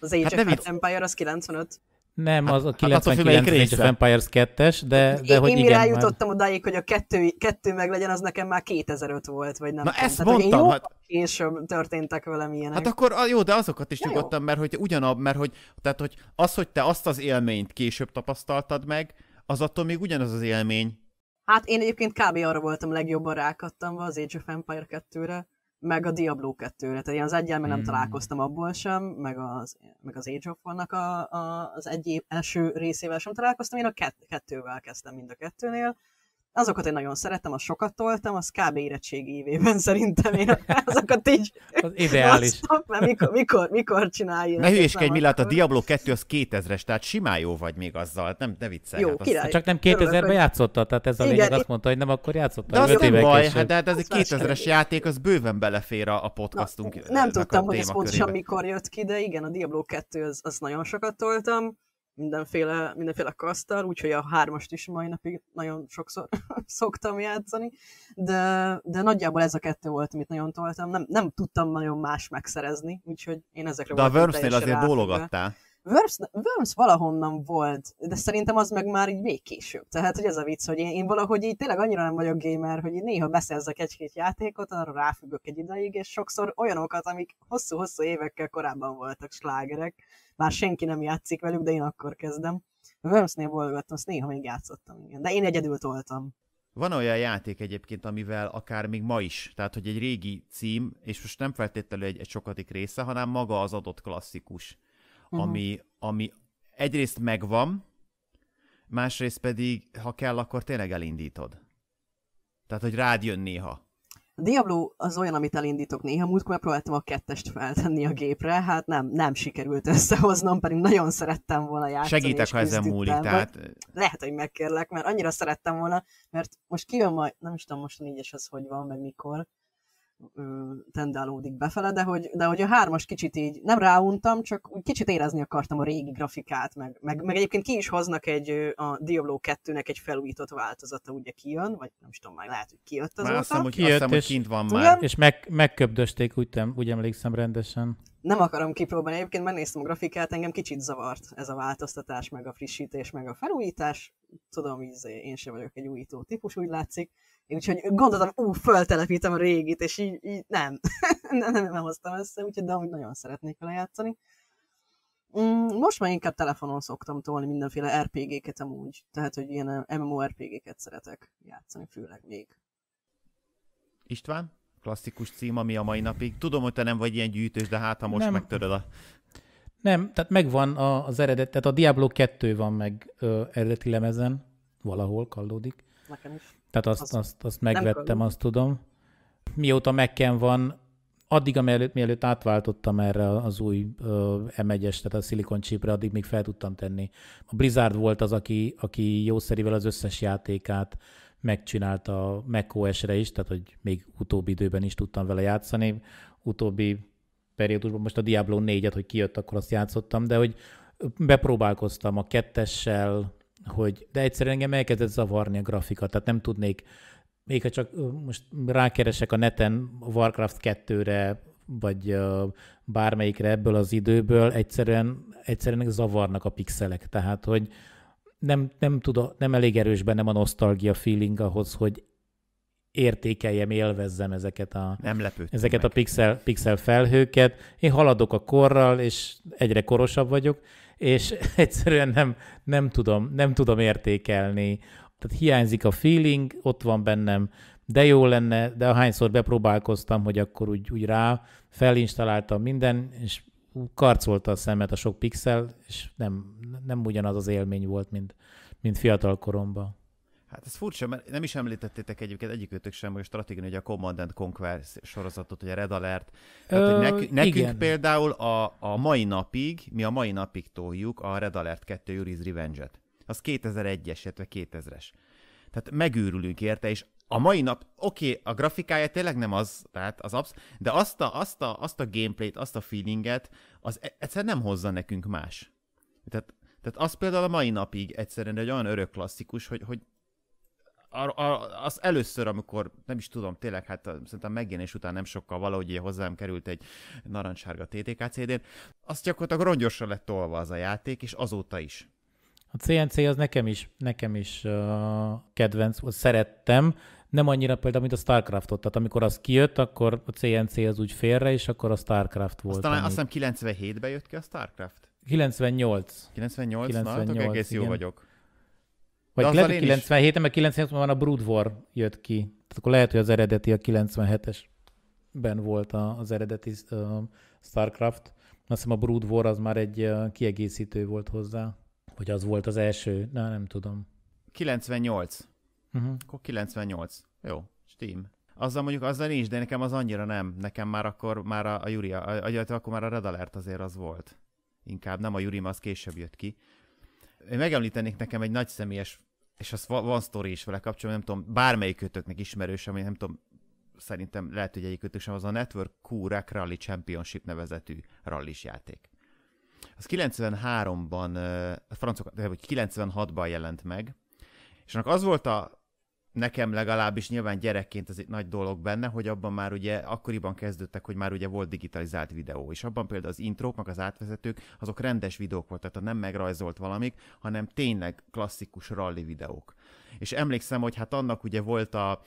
Az hát Age hát of Empire az 95. Nem, hát, az a 99 hát, Age of Empires 2-es, de, de én, hogy én mire igen, eljutottam már... odáig, hogy a kettő, kettő meg legyen, az nekem már 2005 volt, vagy nem Na tudom. ezt Tehát, mondtam! Jó, hát... Később történtek velem ilyenek. Hát akkor jó, de azokat is ja, mert hogy ugyanab, mert hogy, tehát, hogy az, hogy te azt az élményt később tapasztaltad meg, az attól még ugyanaz az élmény. Hát én egyébként kb. arra voltam legjobban rákattam az Age of Empire 2-re meg a Diablo 2-re, tehát én az egyelme nem hmm. találkoztam abból sem, meg az, meg az Age of nak a, a, az egy első részével sem találkoztam, én a kettővel kezdtem mind a kettőnél, Azokat én nagyon szerettem, azt sokat toltam, az kb. érettségi évében szerintem én (laughs) azokat így... Az ideális. Aztop, mert mikor, mikor, mikor csinálj? Ne hülyéskedj, Millát, a Diablo 2 az 2000-es, tehát simán jó vagy még azzal, hát nem, ne viccelj. Jó, hát király, Csak nem 2000-ben játszotta, tehát ez a lényeg, azt mondta, hogy nem akkor játszotta. De az nem baj, később. hát, de hát ez egy 2000-es játék, az bőven belefér a, a podcastunk. Na, nem tudtam, hogy ez pontosan mikor jött ki, de igen, a Diablo 2 az, az nagyon sokat toltam mindenféle, mindenféle kasztal, úgyhogy a hármast is mai napig nagyon sokszor (laughs) szoktam játszani, de, de nagyjából ez a kettő volt, amit nagyon toltam, nem, nem tudtam nagyon más megszerezni, úgyhogy én ezekre de voltam De a Wormsnél azért bólogattál. Worms, Worms valahonnan volt, de szerintem az meg már így még később. Tehát, hogy ez a vicc, hogy én, én valahogy így tényleg annyira nem vagyok gamer, hogy én néha beszerzek egy-két játékot, arra ráfüggök egy ideig, és sokszor olyanokat, amik hosszú-hosszú évekkel korábban voltak slágerek. Már senki nem játszik velük, de én akkor kezdem. A Wormsnél bolgattam, azt néha még játszottam, igen. De én egyedül toltam. Van olyan játék egyébként, amivel akár még ma is, tehát hogy egy régi cím, és most nem feltétlenül egy, egy sokatik része, hanem maga az adott klasszikus uh-huh. ami, ami egyrészt megvan, másrészt pedig, ha kell, akkor tényleg elindítod. Tehát, hogy rád jön néha. A Diablo az olyan, amit elindítok néha. Múltkor megpróbáltam a kettest feltenni a gépre, hát nem, nem sikerült összehoznom, pedig nagyon szerettem volna játszani. Segítek, ha ezen múlik, tehát... Lehet, hogy megkérlek, mert annyira szerettem volna, mert most kijön majd, nem is tudom most a négyes az, hogy van, meg mikor, tendálódik befele, de hogy, de hogy a hármas kicsit így nem ráuntam, csak úgy kicsit érezni akartam a régi grafikát, meg, meg, meg egyébként ki is hoznak egy, a Diablo 2-nek egy felújított változata, ugye kijön, vagy nem is tudom, már lehet, hogy kijött azóta. Már azt hiszem, hogy, kijött, aztán, és, hogy kint van már. És meg, megköbdösték, úgy, tem, úgy emlékszem rendesen. Nem akarom kipróbálni, egyébként megnéztem a grafikát, engem kicsit zavart ez a változtatás, meg a frissítés, meg a felújítás. Tudom, hogy izé, én sem vagyok egy újító típus, úgy látszik Úgyhogy gondoltam, ú, föltelepítem a régit, és így, így nem. (laughs) nem, nem, nem hoztam össze, úgyhogy de amúgy nagyon szeretnék vele játszani. Mm, most már inkább telefonon szoktam tolni mindenféle RPG-ket amúgy, tehát hogy ilyen eh, MMORPG-ket szeretek játszani, főleg még. István? Klasszikus cím, ami a mai napig. Tudom, hogy te nem vagy ilyen gyűjtős, de hát ha most nem. megtöröd a... Nem, tehát megvan az eredet, tehát a Diablo 2 van meg ö, eredeti lemezen, valahol kallódik. Nekem is. Tehát azt, azt, azt, azt megvettem, azt tudom. Mióta Mekken van, addig, mielőtt, mielőtt átváltottam erre az új M1-es, tehát a Silicon Chipre, addig még fel tudtam tenni. A Blizzard volt az, aki, aki jószerivel az összes játékát megcsinálta a macOS-re is, tehát hogy még utóbbi időben is tudtam vele játszani. Utóbbi periódusban, most a Diablo 4-et, hogy kijött, akkor azt játszottam, de hogy bepróbálkoztam a kettessel, hogy, de egyszerűen engem elkezdett zavarni a grafika, tehát nem tudnék, még ha csak most rákeresek a neten Warcraft 2-re, vagy bármelyikre ebből az időből, egyszerűen, egyszerűen zavarnak a pixelek. Tehát, hogy nem, nem, tud, nem elég erős bennem a nosztalgia feeling ahhoz, hogy értékeljem, élvezzem ezeket a, nem ezeket meg. a pixel, pixel felhőket. Én haladok a korral, és egyre korosabb vagyok, és (laughs) egyszerűen nem, nem, tudom, nem tudom értékelni. Tehát hiányzik a feeling, ott van bennem, de jó lenne, de ahányszor bepróbálkoztam, hogy akkor úgy, úgy rá felinstaláltam minden, és karcolta a szemet a sok pixel, és nem, nem ugyanaz az élmény volt, mint, mint fiatal koromban. Hát ez furcsa, mert nem is említettétek egyébként egyikőtök sem, hogy a stratégia, hogy a Command and Conquer sorozatot, vagy a Red Alert. Tehát, nek- nekünk igen. például a, a mai napig, mi a mai napig toljuk a Red Alert 2 Yuri's Revenge-et. Az 2001-es, illetve 2000-es. Tehát megőrülünk érte, és a mai nap, oké, okay, a grafikája tényleg nem az, tehát az absz, de azt a, azt a, azt a gameplayt, azt a feelinget, az e-, egyszer nem hozza nekünk más. Tehát, tehát az például a mai napig egyszerűen egy olyan örök klasszikus, hogy, hogy a, a, az először, amikor nem is tudom, tényleg, hát szerintem megjelenés után nem sokkal valahogy hozzám került egy narancsárga TTK CD-n, az gyakorlatilag rongyosan lett tolva az a játék, és azóta is. A CNC az nekem is, nekem is uh, kedvenc, szerettem, nem annyira például, mint a Starcraftot. Tehát amikor az kijött, akkor a CNC az úgy félre, és akkor a Starcraft volt. Aztán azt hiszem 97-ben jött ki a Starcraft. 98. 98, 98 na, 98, hát egész jó igen. vagyok. Vagy lehet, 97 meg ben ban a Brood War jött ki. Tehát akkor lehet, hogy az eredeti a 97-esben volt az eredeti StarCraft. Azt hiszem a Brood War az már egy kiegészítő volt hozzá. Vagy az volt az első, na nem tudom. 98. Uh-huh. Mhm. Akkor 98. Jó, Steam. Azzal mondjuk azzal nincs, de nekem az annyira nem. Nekem már akkor már a, a Yuri, a, a, akkor már a Red Alert azért az volt. Inkább nem a Yuri, az később jött ki. Én megemlítenék nekem egy nagy személyes és az van, van sztori is vele kapcsolatban, nem tudom, bármelyik kötöknek ismerős, ami nem tudom, szerintem lehet, hogy egyik kötök sem, az a Network Q-Rack Rally Championship nevezetű rallis játék. Az 93-ban, francok, vagy 96-ban jelent meg, és annak az volt a nekem legalábbis nyilván gyerekként ez egy nagy dolog benne, hogy abban már ugye akkoriban kezdődtek, hogy már ugye volt digitalizált videó, és abban például az intrók, meg az átvezetők, azok rendes videók voltak, tehát nem megrajzolt valamik, hanem tényleg klasszikus rally videók. És emlékszem, hogy hát annak ugye volt a,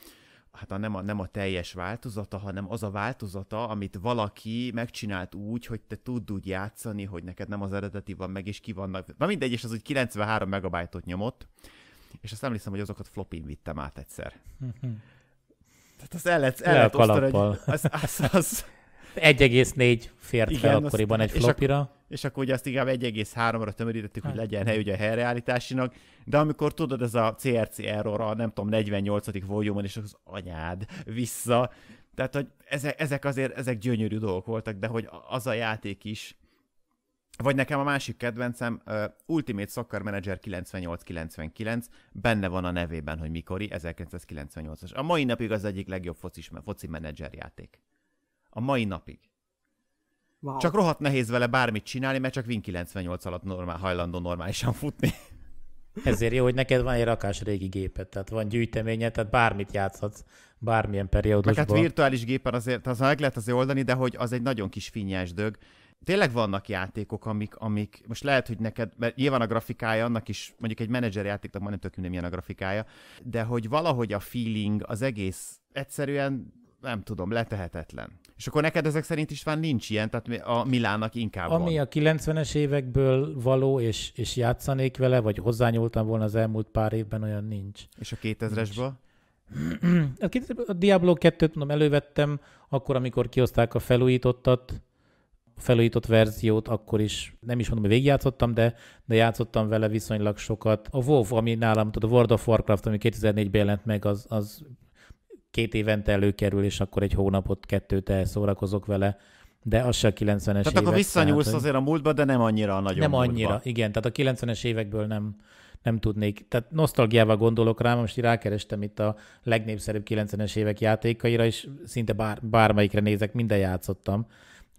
hát a nem, a, nem a teljes változata, hanem az a változata, amit valaki megcsinált úgy, hogy te tud úgy játszani, hogy neked nem az eredeti van meg, és ki vannak. Na mindegy, és az úgy 93 megabajtot nyomott, és azt emlékszem, hogy azokat flopin vittem át egyszer. Mhm. Tehát az el lehet, el lehet osztani, hogy az, az, az... 1,4 fért Igen, fel akkoriban egy flopira. És, ak- és akkor ugye azt inkább 1,3-ra tömörítettük, hogy hát. legyen hely ugye a helyreállításinak, de amikor tudod, ez a CRC error a nem tudom, 48. volumon, és az anyád vissza, tehát, hogy ezek, ezek azért, ezek gyönyörű dolgok voltak, de hogy az a játék is, vagy nekem a másik kedvencem, uh, Ultimate Soccer Manager 98-99, benne van a nevében, hogy mikori, 1998-as. A mai napig az egyik legjobb foci, foci menedzser játék. A mai napig. Wow. Csak rohadt nehéz vele bármit csinálni, mert csak Win 98 alatt normál, hajlandó normálisan futni. Ezért jó, hogy neked van egy rakás régi gépet, tehát van gyűjteménye, tehát bármit játszhatsz, bármilyen periódusban. Meg hát, hát virtuális gépen azért, az meg lehet azért oldani, de hogy az egy nagyon kis finnyás dög, tényleg vannak játékok, amik, amik most lehet, hogy neked, mert nyilván a grafikája annak is, mondjuk egy menedzser játéknak majdnem tök nem ilyen a grafikája, de hogy valahogy a feeling, az egész egyszerűen nem tudom, letehetetlen. És akkor neked ezek szerint is van nincs ilyen, tehát a Milának inkább Ami van. a 90-es évekből való, és, és játszanék vele, vagy hozzányúltam volna az elmúlt pár évben, olyan nincs. És a 2000-esből? (clears throat) a Diablo 2-t mondom, elővettem, akkor, amikor kioszták a felújítottat, a felújított verziót akkor is, nem is mondom, hogy végigjátszottam, de, de játszottam vele viszonylag sokat. A WoW, ami nálam, tudod, a World of Warcraft, ami 2004-ben jelent meg, az, az két évente előkerül, és akkor egy hónapot, kettőt elszórakozok vele de az se a 90-es évek. Tehát akkor visszanyúlsz tehát, azért a múltba, de nem annyira a nagyon Nem múltba. annyira, igen. Tehát a 90-es évekből nem, nem tudnék. Tehát nosztalgiával gondolok rá, most így rákerestem itt a legnépszerűbb 90-es évek játékaira, és szinte bár, bármelyikre nézek, minden játszottam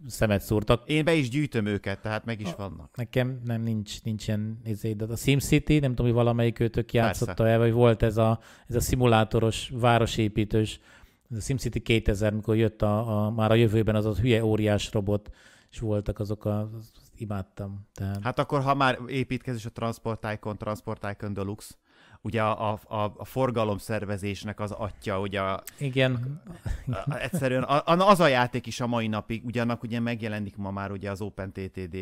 szemet szúrtak. Én be is gyűjtöm őket, tehát meg is a, vannak. Nekem nem nincs, nincsen izé, de a SimCity, nem tudom, hogy valamelyik őtök játszotta el, vagy volt ez a, ez a szimulátoros, városépítős, ez a SimCity 2000, amikor jött a, a, már a jövőben az a hülye óriás robot, és voltak azok a, az, imádtam. Tehát... Hát akkor, ha már építkezés a Transport Icon, Transport Icon Deluxe, ugye a, a, a forgalomszervezésnek az atya, ugye a, Igen. A, a, egyszerűen a, az a játék is a mai napig, ugyanak ugye megjelenik ma már ugye az OpenTTD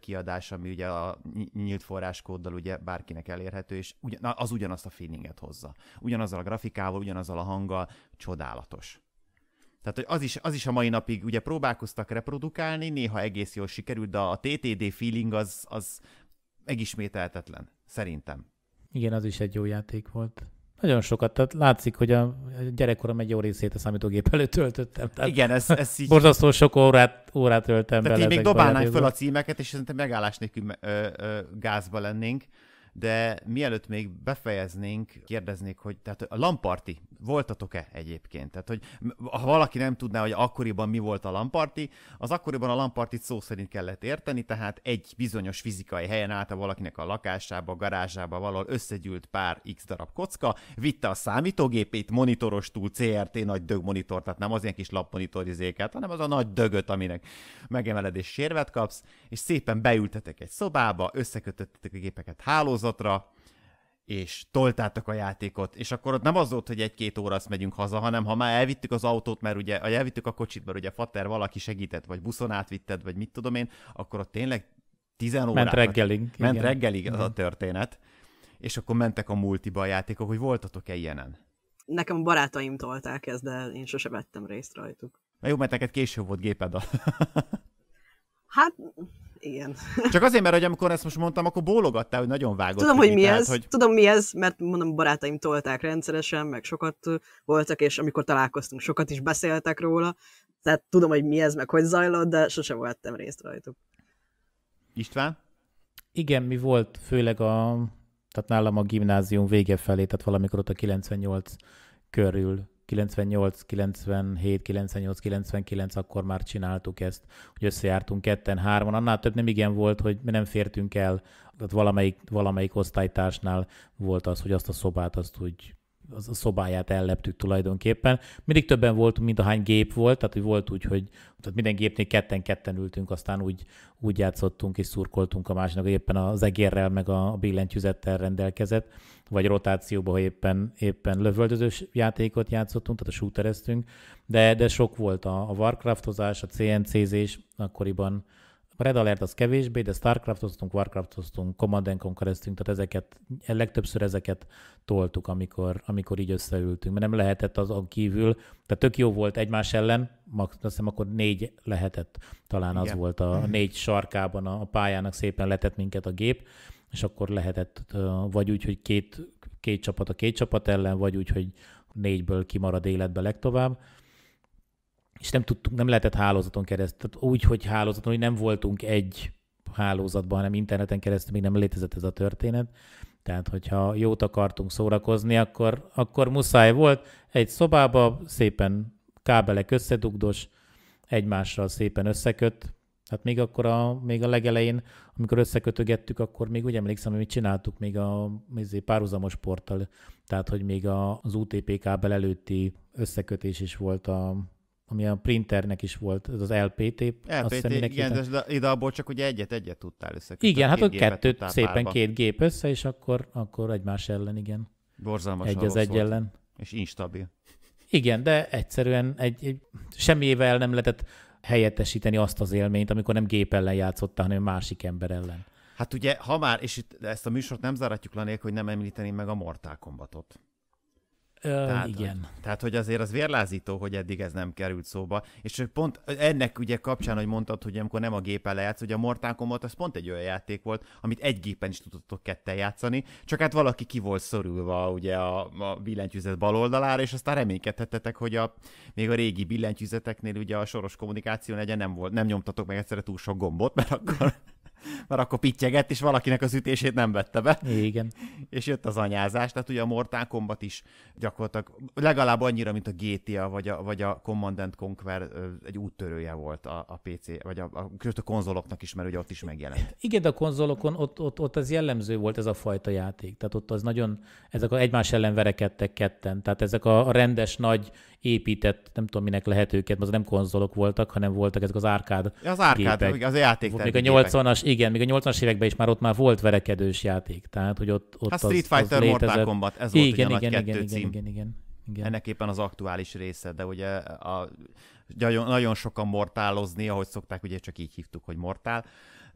kiadás, ami ugye a nyílt forráskóddal ugye bárkinek elérhető, és ugyan, az ugyanazt a feelinget hozza. Ugyanazzal a grafikával, ugyanazzal a hanggal, csodálatos. Tehát hogy az, is, az is a mai napig ugye próbálkoztak reprodukálni, néha egész jól sikerült, de a TTD feeling az, az megismételhetetlen, szerintem. Igen, az is egy jó játék volt. Nagyon sokat, tehát látszik, hogy a gyerekkorom egy jó részét a számítógép előtt töltöttem. Tehát Igen, ez, ez így... Borzasztó sok órát, órát öltem tehát bele. Így még dobálnánk fel a címeket, és szerintem megállás nélkül ö, ö, gázba lennénk. De mielőtt még befejeznénk, kérdeznék, hogy tehát a Lamparti voltatok-e egyébként? Tehát, hogy ha valaki nem tudná, hogy akkoriban mi volt a lamparti, az akkoriban a lampartit szó szerint kellett érteni, tehát egy bizonyos fizikai helyen állt a valakinek a lakásába, garázsába valahol összegyűlt pár x darab kocka, vitte a számítógépét, monitoros túl CRT nagy dög monitor, tehát nem az ilyen kis lapmonitorizéket, hanem az a nagy dögöt, aminek megemeled és sérvet kapsz, és szépen beültetek egy szobába, összekötöttetek a gépeket hálózatra, és toltátok a játékot, és akkor ott nem az volt, hogy egy-két óra azt megyünk haza, hanem ha már elvittük az autót, mert ugye, ha elvittük a kocsit, mert ugye fater valaki segített, vagy buszon átvitted, vagy mit tudom én, akkor ott tényleg 10 órát. Ment reggelig. Ment igen. reggelig az a történet, és akkor mentek a multiba a játékok, hogy voltatok-e ilyenen? Nekem a barátaim tolták ezt, de én sose vettem részt rajtuk. Na jó, mert neked később volt géped a... (laughs) Hát igen. Csak azért, mert hogy amikor ezt most mondtam, akkor bólogattál, hogy nagyon vágott. Tudom, hogy mi tehát, ez, hogy... tudom mi ez, mert mondom, barátaim tolták rendszeresen, meg sokat voltak, és amikor találkoztunk, sokat is beszéltek róla, tehát tudom, hogy mi ez, meg hogy zajlott, de sose vettem részt rajtuk. István? Igen, mi volt főleg a, tehát nálam a gimnázium vége felé, tehát valamikor ott a 98 körül 98, 97, 98, 99, akkor már csináltuk ezt, hogy összejártunk ketten, hárman. Annál több nem igen volt, hogy mi nem fértünk el. Tehát valamelyik, valamelyik osztálytársnál volt az, hogy azt a szobát azt úgy az a szobáját elleptük tulajdonképpen. Mindig többen voltunk, mint ahány gép volt, tehát hogy volt úgy, hogy tehát minden gépnél ketten-ketten ültünk, aztán úgy, úgy játszottunk és szurkoltunk a másnak, hogy éppen az egérrel meg a billentyűzettel rendelkezett, vagy rotációba, hogy éppen, éppen lövöldözős játékot játszottunk, tehát a shootereztünk, de, de sok volt a, a Warcraftozás, a CNC-zés akkoriban, Red Alert az kevésbé, de Starcraftoztunk, Warcraftoztunk, Command Conquereztünk, tehát ezeket, legtöbbször ezeket toltuk, amikor, amikor így összeültünk, mert nem lehetett azon kívül, tehát tök jó volt egymás ellen, azt hiszem akkor négy lehetett, talán Igen. az volt a, a mhm. négy sarkában a, a pályának szépen letett minket a gép, és akkor lehetett vagy úgy, hogy két, két csapat a két csapat ellen, vagy úgy, hogy négyből kimarad életbe legtovább, és nem tudtunk, nem lehetett hálózaton keresztül, tehát úgy, hogy hálózaton, hogy nem voltunk egy hálózatban, hanem interneten keresztül még nem létezett ez a történet. Tehát, hogyha jót akartunk szórakozni, akkor, akkor muszáj volt egy szobába szépen kábelek összedugdos, egymással szépen összeköt. Hát még akkor a, még a legelején, amikor összekötögettük, akkor még úgy emlékszem, hogy mit csináltuk még a izé, párhuzamos sporttal. Tehát, hogy még a, az UTP kábel előtti összekötés is volt a ami a printernek is volt, ez az LPT. LPT, igen, igen, de ide abból csak ugye egyet-egyet tudtál összekötni. Igen, hát ott kettőt, szépen párba. két gép össze, és akkor, akkor egymás ellen, igen. Borzalmas Egy az egy volt. ellen. És instabil. Igen, de egyszerűen egy, egy semmivel nem lehetett helyettesíteni azt az élményt, amikor nem gép ellen játszotta, hanem másik ember ellen. Hát ugye, ha már, és itt ezt a műsort nem záratjuk le nélkül, hogy nem említeném meg a Mortal Kombatot. Tehát, igen. Hogy, tehát, hogy azért az vérlázító, hogy eddig ez nem került szóba. És pont ennek ugye kapcsán, hogy mondtad, hogy amikor nem a gépen lejátsz, hogy a Mortal Kombat az pont egy olyan játék volt, amit egy gépen is tudtok ketten játszani, csak hát valaki ki volt szorulva ugye a, a billentyűzet bal oldalára, és aztán reménykedhettetek, hogy a, még a régi billentyűzeteknél ugye a soros kommunikáció legyen, nem, volt, nem nyomtatok meg egyszerre túl sok gombot, mert akkor mert akkor pittyegett, és valakinek az ütését nem vette be. Igen. És jött az anyázás, tehát ugye a Mortal Kombat is gyakorlatilag legalább annyira, mint a GTA, vagy a, vagy a Command and Conquer egy úttörője volt a, a PC, vagy a, a, a konzoloknak is, mert ugye ott is megjelent. Igen, de a konzolokon ott, ott, ott az jellemző volt ez a fajta játék, tehát ott az nagyon, ezek a egymás ellen verekedtek ketten, tehát ezek a rendes nagy épített, nem tudom minek lehet őket, az nem konzolok voltak, hanem voltak ezek az árkád Az árkád, az a játék. Még a 80-as, igen, még a 80-as években is már ott már volt verekedős játék. Tehát, hogy ott, ott a hát az, Street Fighter, az létezett. Mortal Kombat, ez igen, volt igen, ugye igen, a igen, igen, igen, igen, igen, igen. Ennek éppen az aktuális része, de ugye a, nagyon, nagyon sokan mortálozni, ahogy szokták, ugye csak így hívtuk, hogy mortál,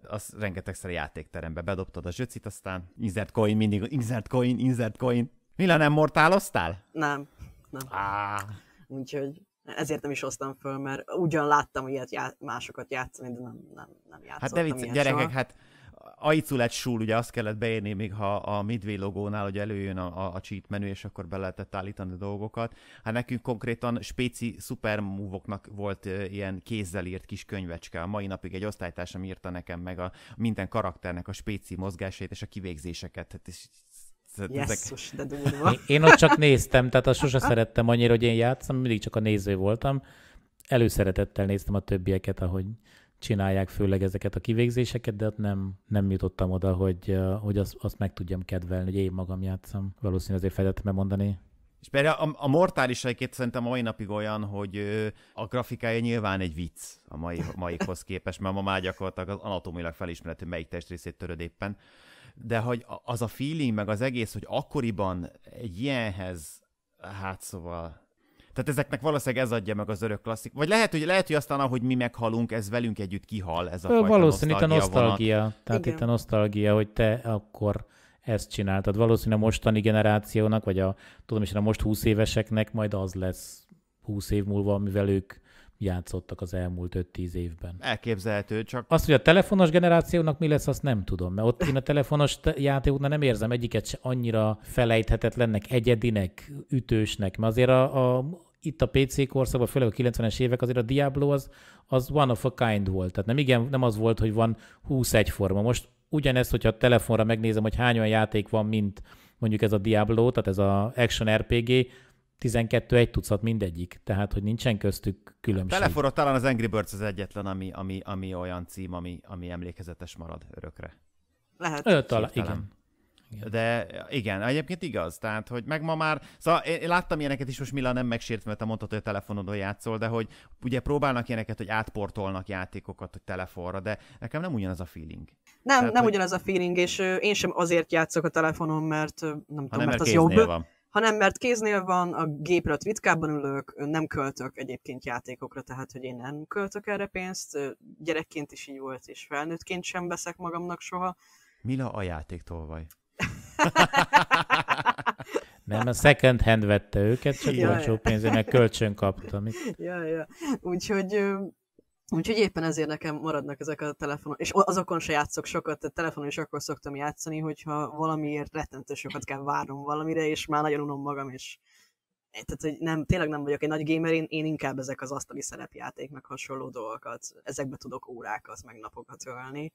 az rengetegszer a játékterembe bedobtad a zsöcit, aztán insert coin mindig, insert coin, insert coin. Mila, nem mortáloztál? Nem, nem. Ah. Úgyhogy ezért nem is hoztam föl, mert ugyan láttam ilyet já- másokat játszani, de nem, nem, nem játszottam Hát de vicc, gyerekek, soha. hát Aiculet súl, ugye azt kellett beérni még ha a Midway logónál, hogy előjön a, a, a cheat menü, és akkor be lehetett állítani a dolgokat. Hát nekünk konkrétan spéci szupermúvoknak volt e, ilyen kézzel írt kis könyvecske. A mai napig egy osztálytársam írta nekem meg a minden karakternek a spéci mozgásait és a kivégzéseket. Tehát és Jesszus, ezek... de durva. Én ott csak néztem, tehát azt sose szerettem annyira, hogy én játszom, mindig csak a néző voltam. Előszeretettel néztem a többieket, ahogy csinálják főleg ezeket a kivégzéseket, de ott nem, nem jutottam oda, hogy, hogy azt, azt meg tudjam kedvelni, hogy én magam játszom. Valószínűleg azért fejtettem mondani. És például a, a mortális egyébként szerintem a mai napig olyan, hogy a grafikája nyilván egy vicc a mai, maikhoz képest, mert ma már gyakorlatilag az anatomilag felismerhető, melyik testrészét töröd éppen de hogy az a feeling, meg az egész, hogy akkoriban egy ilyenhez, hát szóval... Tehát ezeknek valószínűleg ez adja meg az örök klasszik. Vagy lehet, hogy, lehet, hogy aztán, ahogy mi meghalunk, ez velünk együtt kihal ez a fajta itt a nosztalgia. Vonat. Tehát Igen. itt a nosztalgia, hogy te akkor ezt csináltad. Valószínűleg a mostani generációnak, vagy a, tudom is, a most 20 éveseknek majd az lesz 20 év múlva, mivel ők játszottak az elmúlt 5-10 évben. Elképzelhető, csak... Azt, hogy a telefonos generációnak mi lesz, azt nem tudom, mert ott én a telefonos játékoknál nem érzem egyiket se annyira felejthetetlennek, egyedinek, ütősnek, mert azért a, a itt a PC korszakban, főleg a 90-es évek, azért a Diablo az, az one of a kind volt. Tehát nem, igen, nem az volt, hogy van 20 egyforma. Most ugyanezt, hogyha a telefonra megnézem, hogy hány olyan játék van, mint mondjuk ez a Diablo, tehát ez a action RPG, 12 egy tucat mindegyik, tehát hogy nincsen köztük különbség. Telefonra hát talán az Angry Birds az egyetlen, ami, ami, ami olyan cím, ami, ami emlékezetes marad örökre. Lehet. Ö, talán, igen. igen. De igen, egyébként igaz, tehát, hogy meg ma már, szóval én, láttam ilyeneket is, most Mila nem megsért, mert te mondtad, hogy a telefonodon játszol, de hogy ugye próbálnak ilyeneket, hogy átportolnak játékokat, hogy telefonra, de nekem nem ugyanaz a feeling. Nem, tehát, nem hogy... ugyanaz a feeling, és én sem azért játszok a telefonon, mert nem tudom, mert, mert az jobb. Van hanem mert kéznél van, a gépről ritkábban ülök, nem költök egyébként játékokra, tehát hogy én nem költök erre pénzt, gyerekként is így volt, és felnőttként sem veszek magamnak soha. Mila a játéktolvaj. (laughs) Nem, a second hand vette őket, csak ja, olcsó ja. pénzének kölcsön kaptam. Ja, ja. Úgyhogy Úgyhogy éppen ezért nekem maradnak ezek a telefonok, és azokon se játszok sokat, tehát telefonon is akkor szoktam játszani, hogyha valamiért rettentő sokat kell várnom valamire, és már nagyon unom magam, és eh, tehát, hogy nem, tényleg nem vagyok egy nagy gamer, én, én inkább ezek az asztali szerepjáték, meg hasonló dolgokat, ezekbe tudok órákat, meg napokat ölni,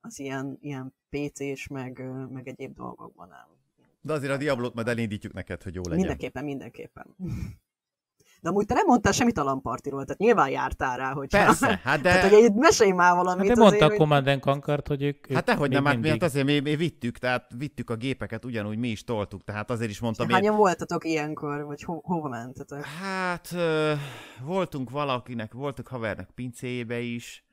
az ilyen, ilyen PC-s, meg, meg egyéb dolgokban nem. De azért a Diablo-t majd elindítjuk neked, hogy jó legyen. Mindenképpen, mindenképpen. De amúgy te nem mondtál semmit a lampartiról, tehát nyilván jártál rá, hogy... Persze, (laughs) hát de... Tehát, hogy mesélj már valamit. Hát de mondta azért, a Command hogy... Kankart, hogy ők... Hát dehogy nem, hát mindig... miatt hát azért mi, mi, vittük, tehát vittük a gépeket, ugyanúgy mi is toltuk, tehát azért is mondtam... Hányan én... voltatok ilyenkor, vagy ho- hova mentetek? Hát voltunk valakinek, voltak havernek pincéjébe is,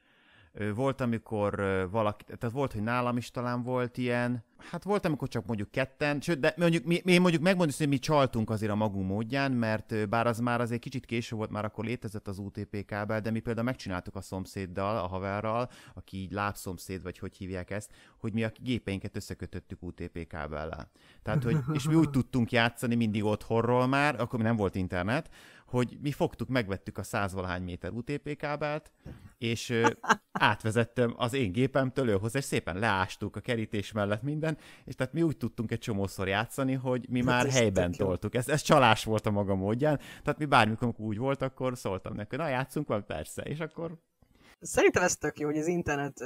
volt, amikor valaki, tehát volt, hogy nálam is talán volt ilyen, hát volt, amikor csak mondjuk ketten, sőt, de mondjuk, mi, én mondjuk megmondjuk, hogy mi csaltunk azért a magunk módján, mert bár az már azért kicsit késő volt, már akkor létezett az UTP kábel, de mi például megcsináltuk a szomszéddal, a haverral, aki így lábszomszéd, vagy hogy hívják ezt, hogy mi a gépeinket összekötöttük UTP kábellel. Tehát, hogy, és mi úgy tudtunk játszani mindig otthonról már, akkor nem volt internet, hogy mi fogtuk, megvettük a százvalahány méter UTP kábelt, és ö, (laughs) átvezettem az én gépemtől őhoz, és szépen leástuk a kerítés mellett minden, és tehát mi úgy tudtunk egy csomószor játszani, hogy mi hát már helyben toltuk. Ez, ez csalás volt a maga módján, tehát mi bármikor úgy volt, akkor szóltam neki, na játszunk van, persze, és akkor Szerintem ez tök jó, hogy az internet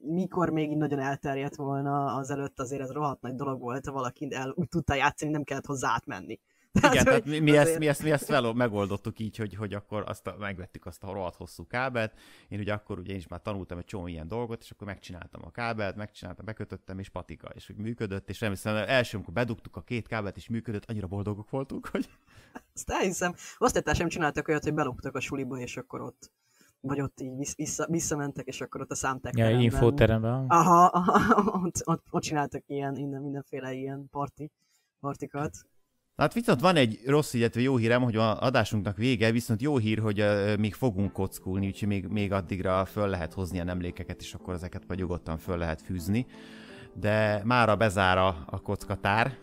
mikor még így nagyon elterjedt volna, azelőtt azért ez rohadt nagy dolog volt, ha valaki el úgy tudta játszani, nem kellett hozzá átmenni. Tehát, Igen, tehát mi, mi, ezt, mi, ezt, mi ezt fel megoldottuk így, hogy, hogy akkor azt a, megvettük azt a rohadt hosszú kábelt. Én ugye akkor ugye én is már tanultam egy csomó ilyen dolgot, és akkor megcsináltam a kábelt, megcsináltam, bekötöttem, és patika, és hogy működött, és emlékszem, első, amikor bedugtuk a két kábelt, és működött, annyira boldogok voltunk, hogy... Azt elhiszem. Osztálytársam sem csináltak olyat, hogy beloptak a suliba, és akkor ott vagy ott így vissza, visszamentek, és akkor ott a számtekteremben. Ja, infoteremben. Aha, aha (laughs) ott, ott, ott, csináltak ilyen, innen, mindenféle ilyen parti, partikat. Hát viszont van egy rossz, illetve jó hírem, hogy a adásunknak vége, viszont jó hír, hogy uh, még fogunk kockulni, úgyhogy még, még addigra föl lehet hozni a emlékeket, és akkor ezeket vagy nyugodtan föl lehet fűzni. De mára bezár a, a kockatár,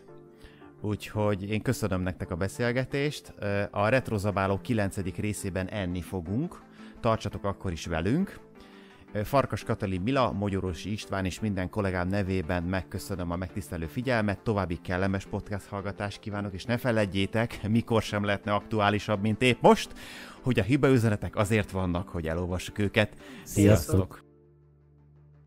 úgyhogy én köszönöm nektek a beszélgetést. A Retrozabáló 9. részében enni fogunk, tartsatok akkor is velünk, Farkas Katalin Mila, Mogyoros István és minden kollégám nevében megköszönöm a megtisztelő figyelmet, további kellemes podcast hallgatást kívánok, és ne feledjétek, mikor sem lehetne aktuálisabb, mint épp most, hogy a hibaüzenetek azért vannak, hogy elolvassuk őket. Sziasztok! Sziasztok.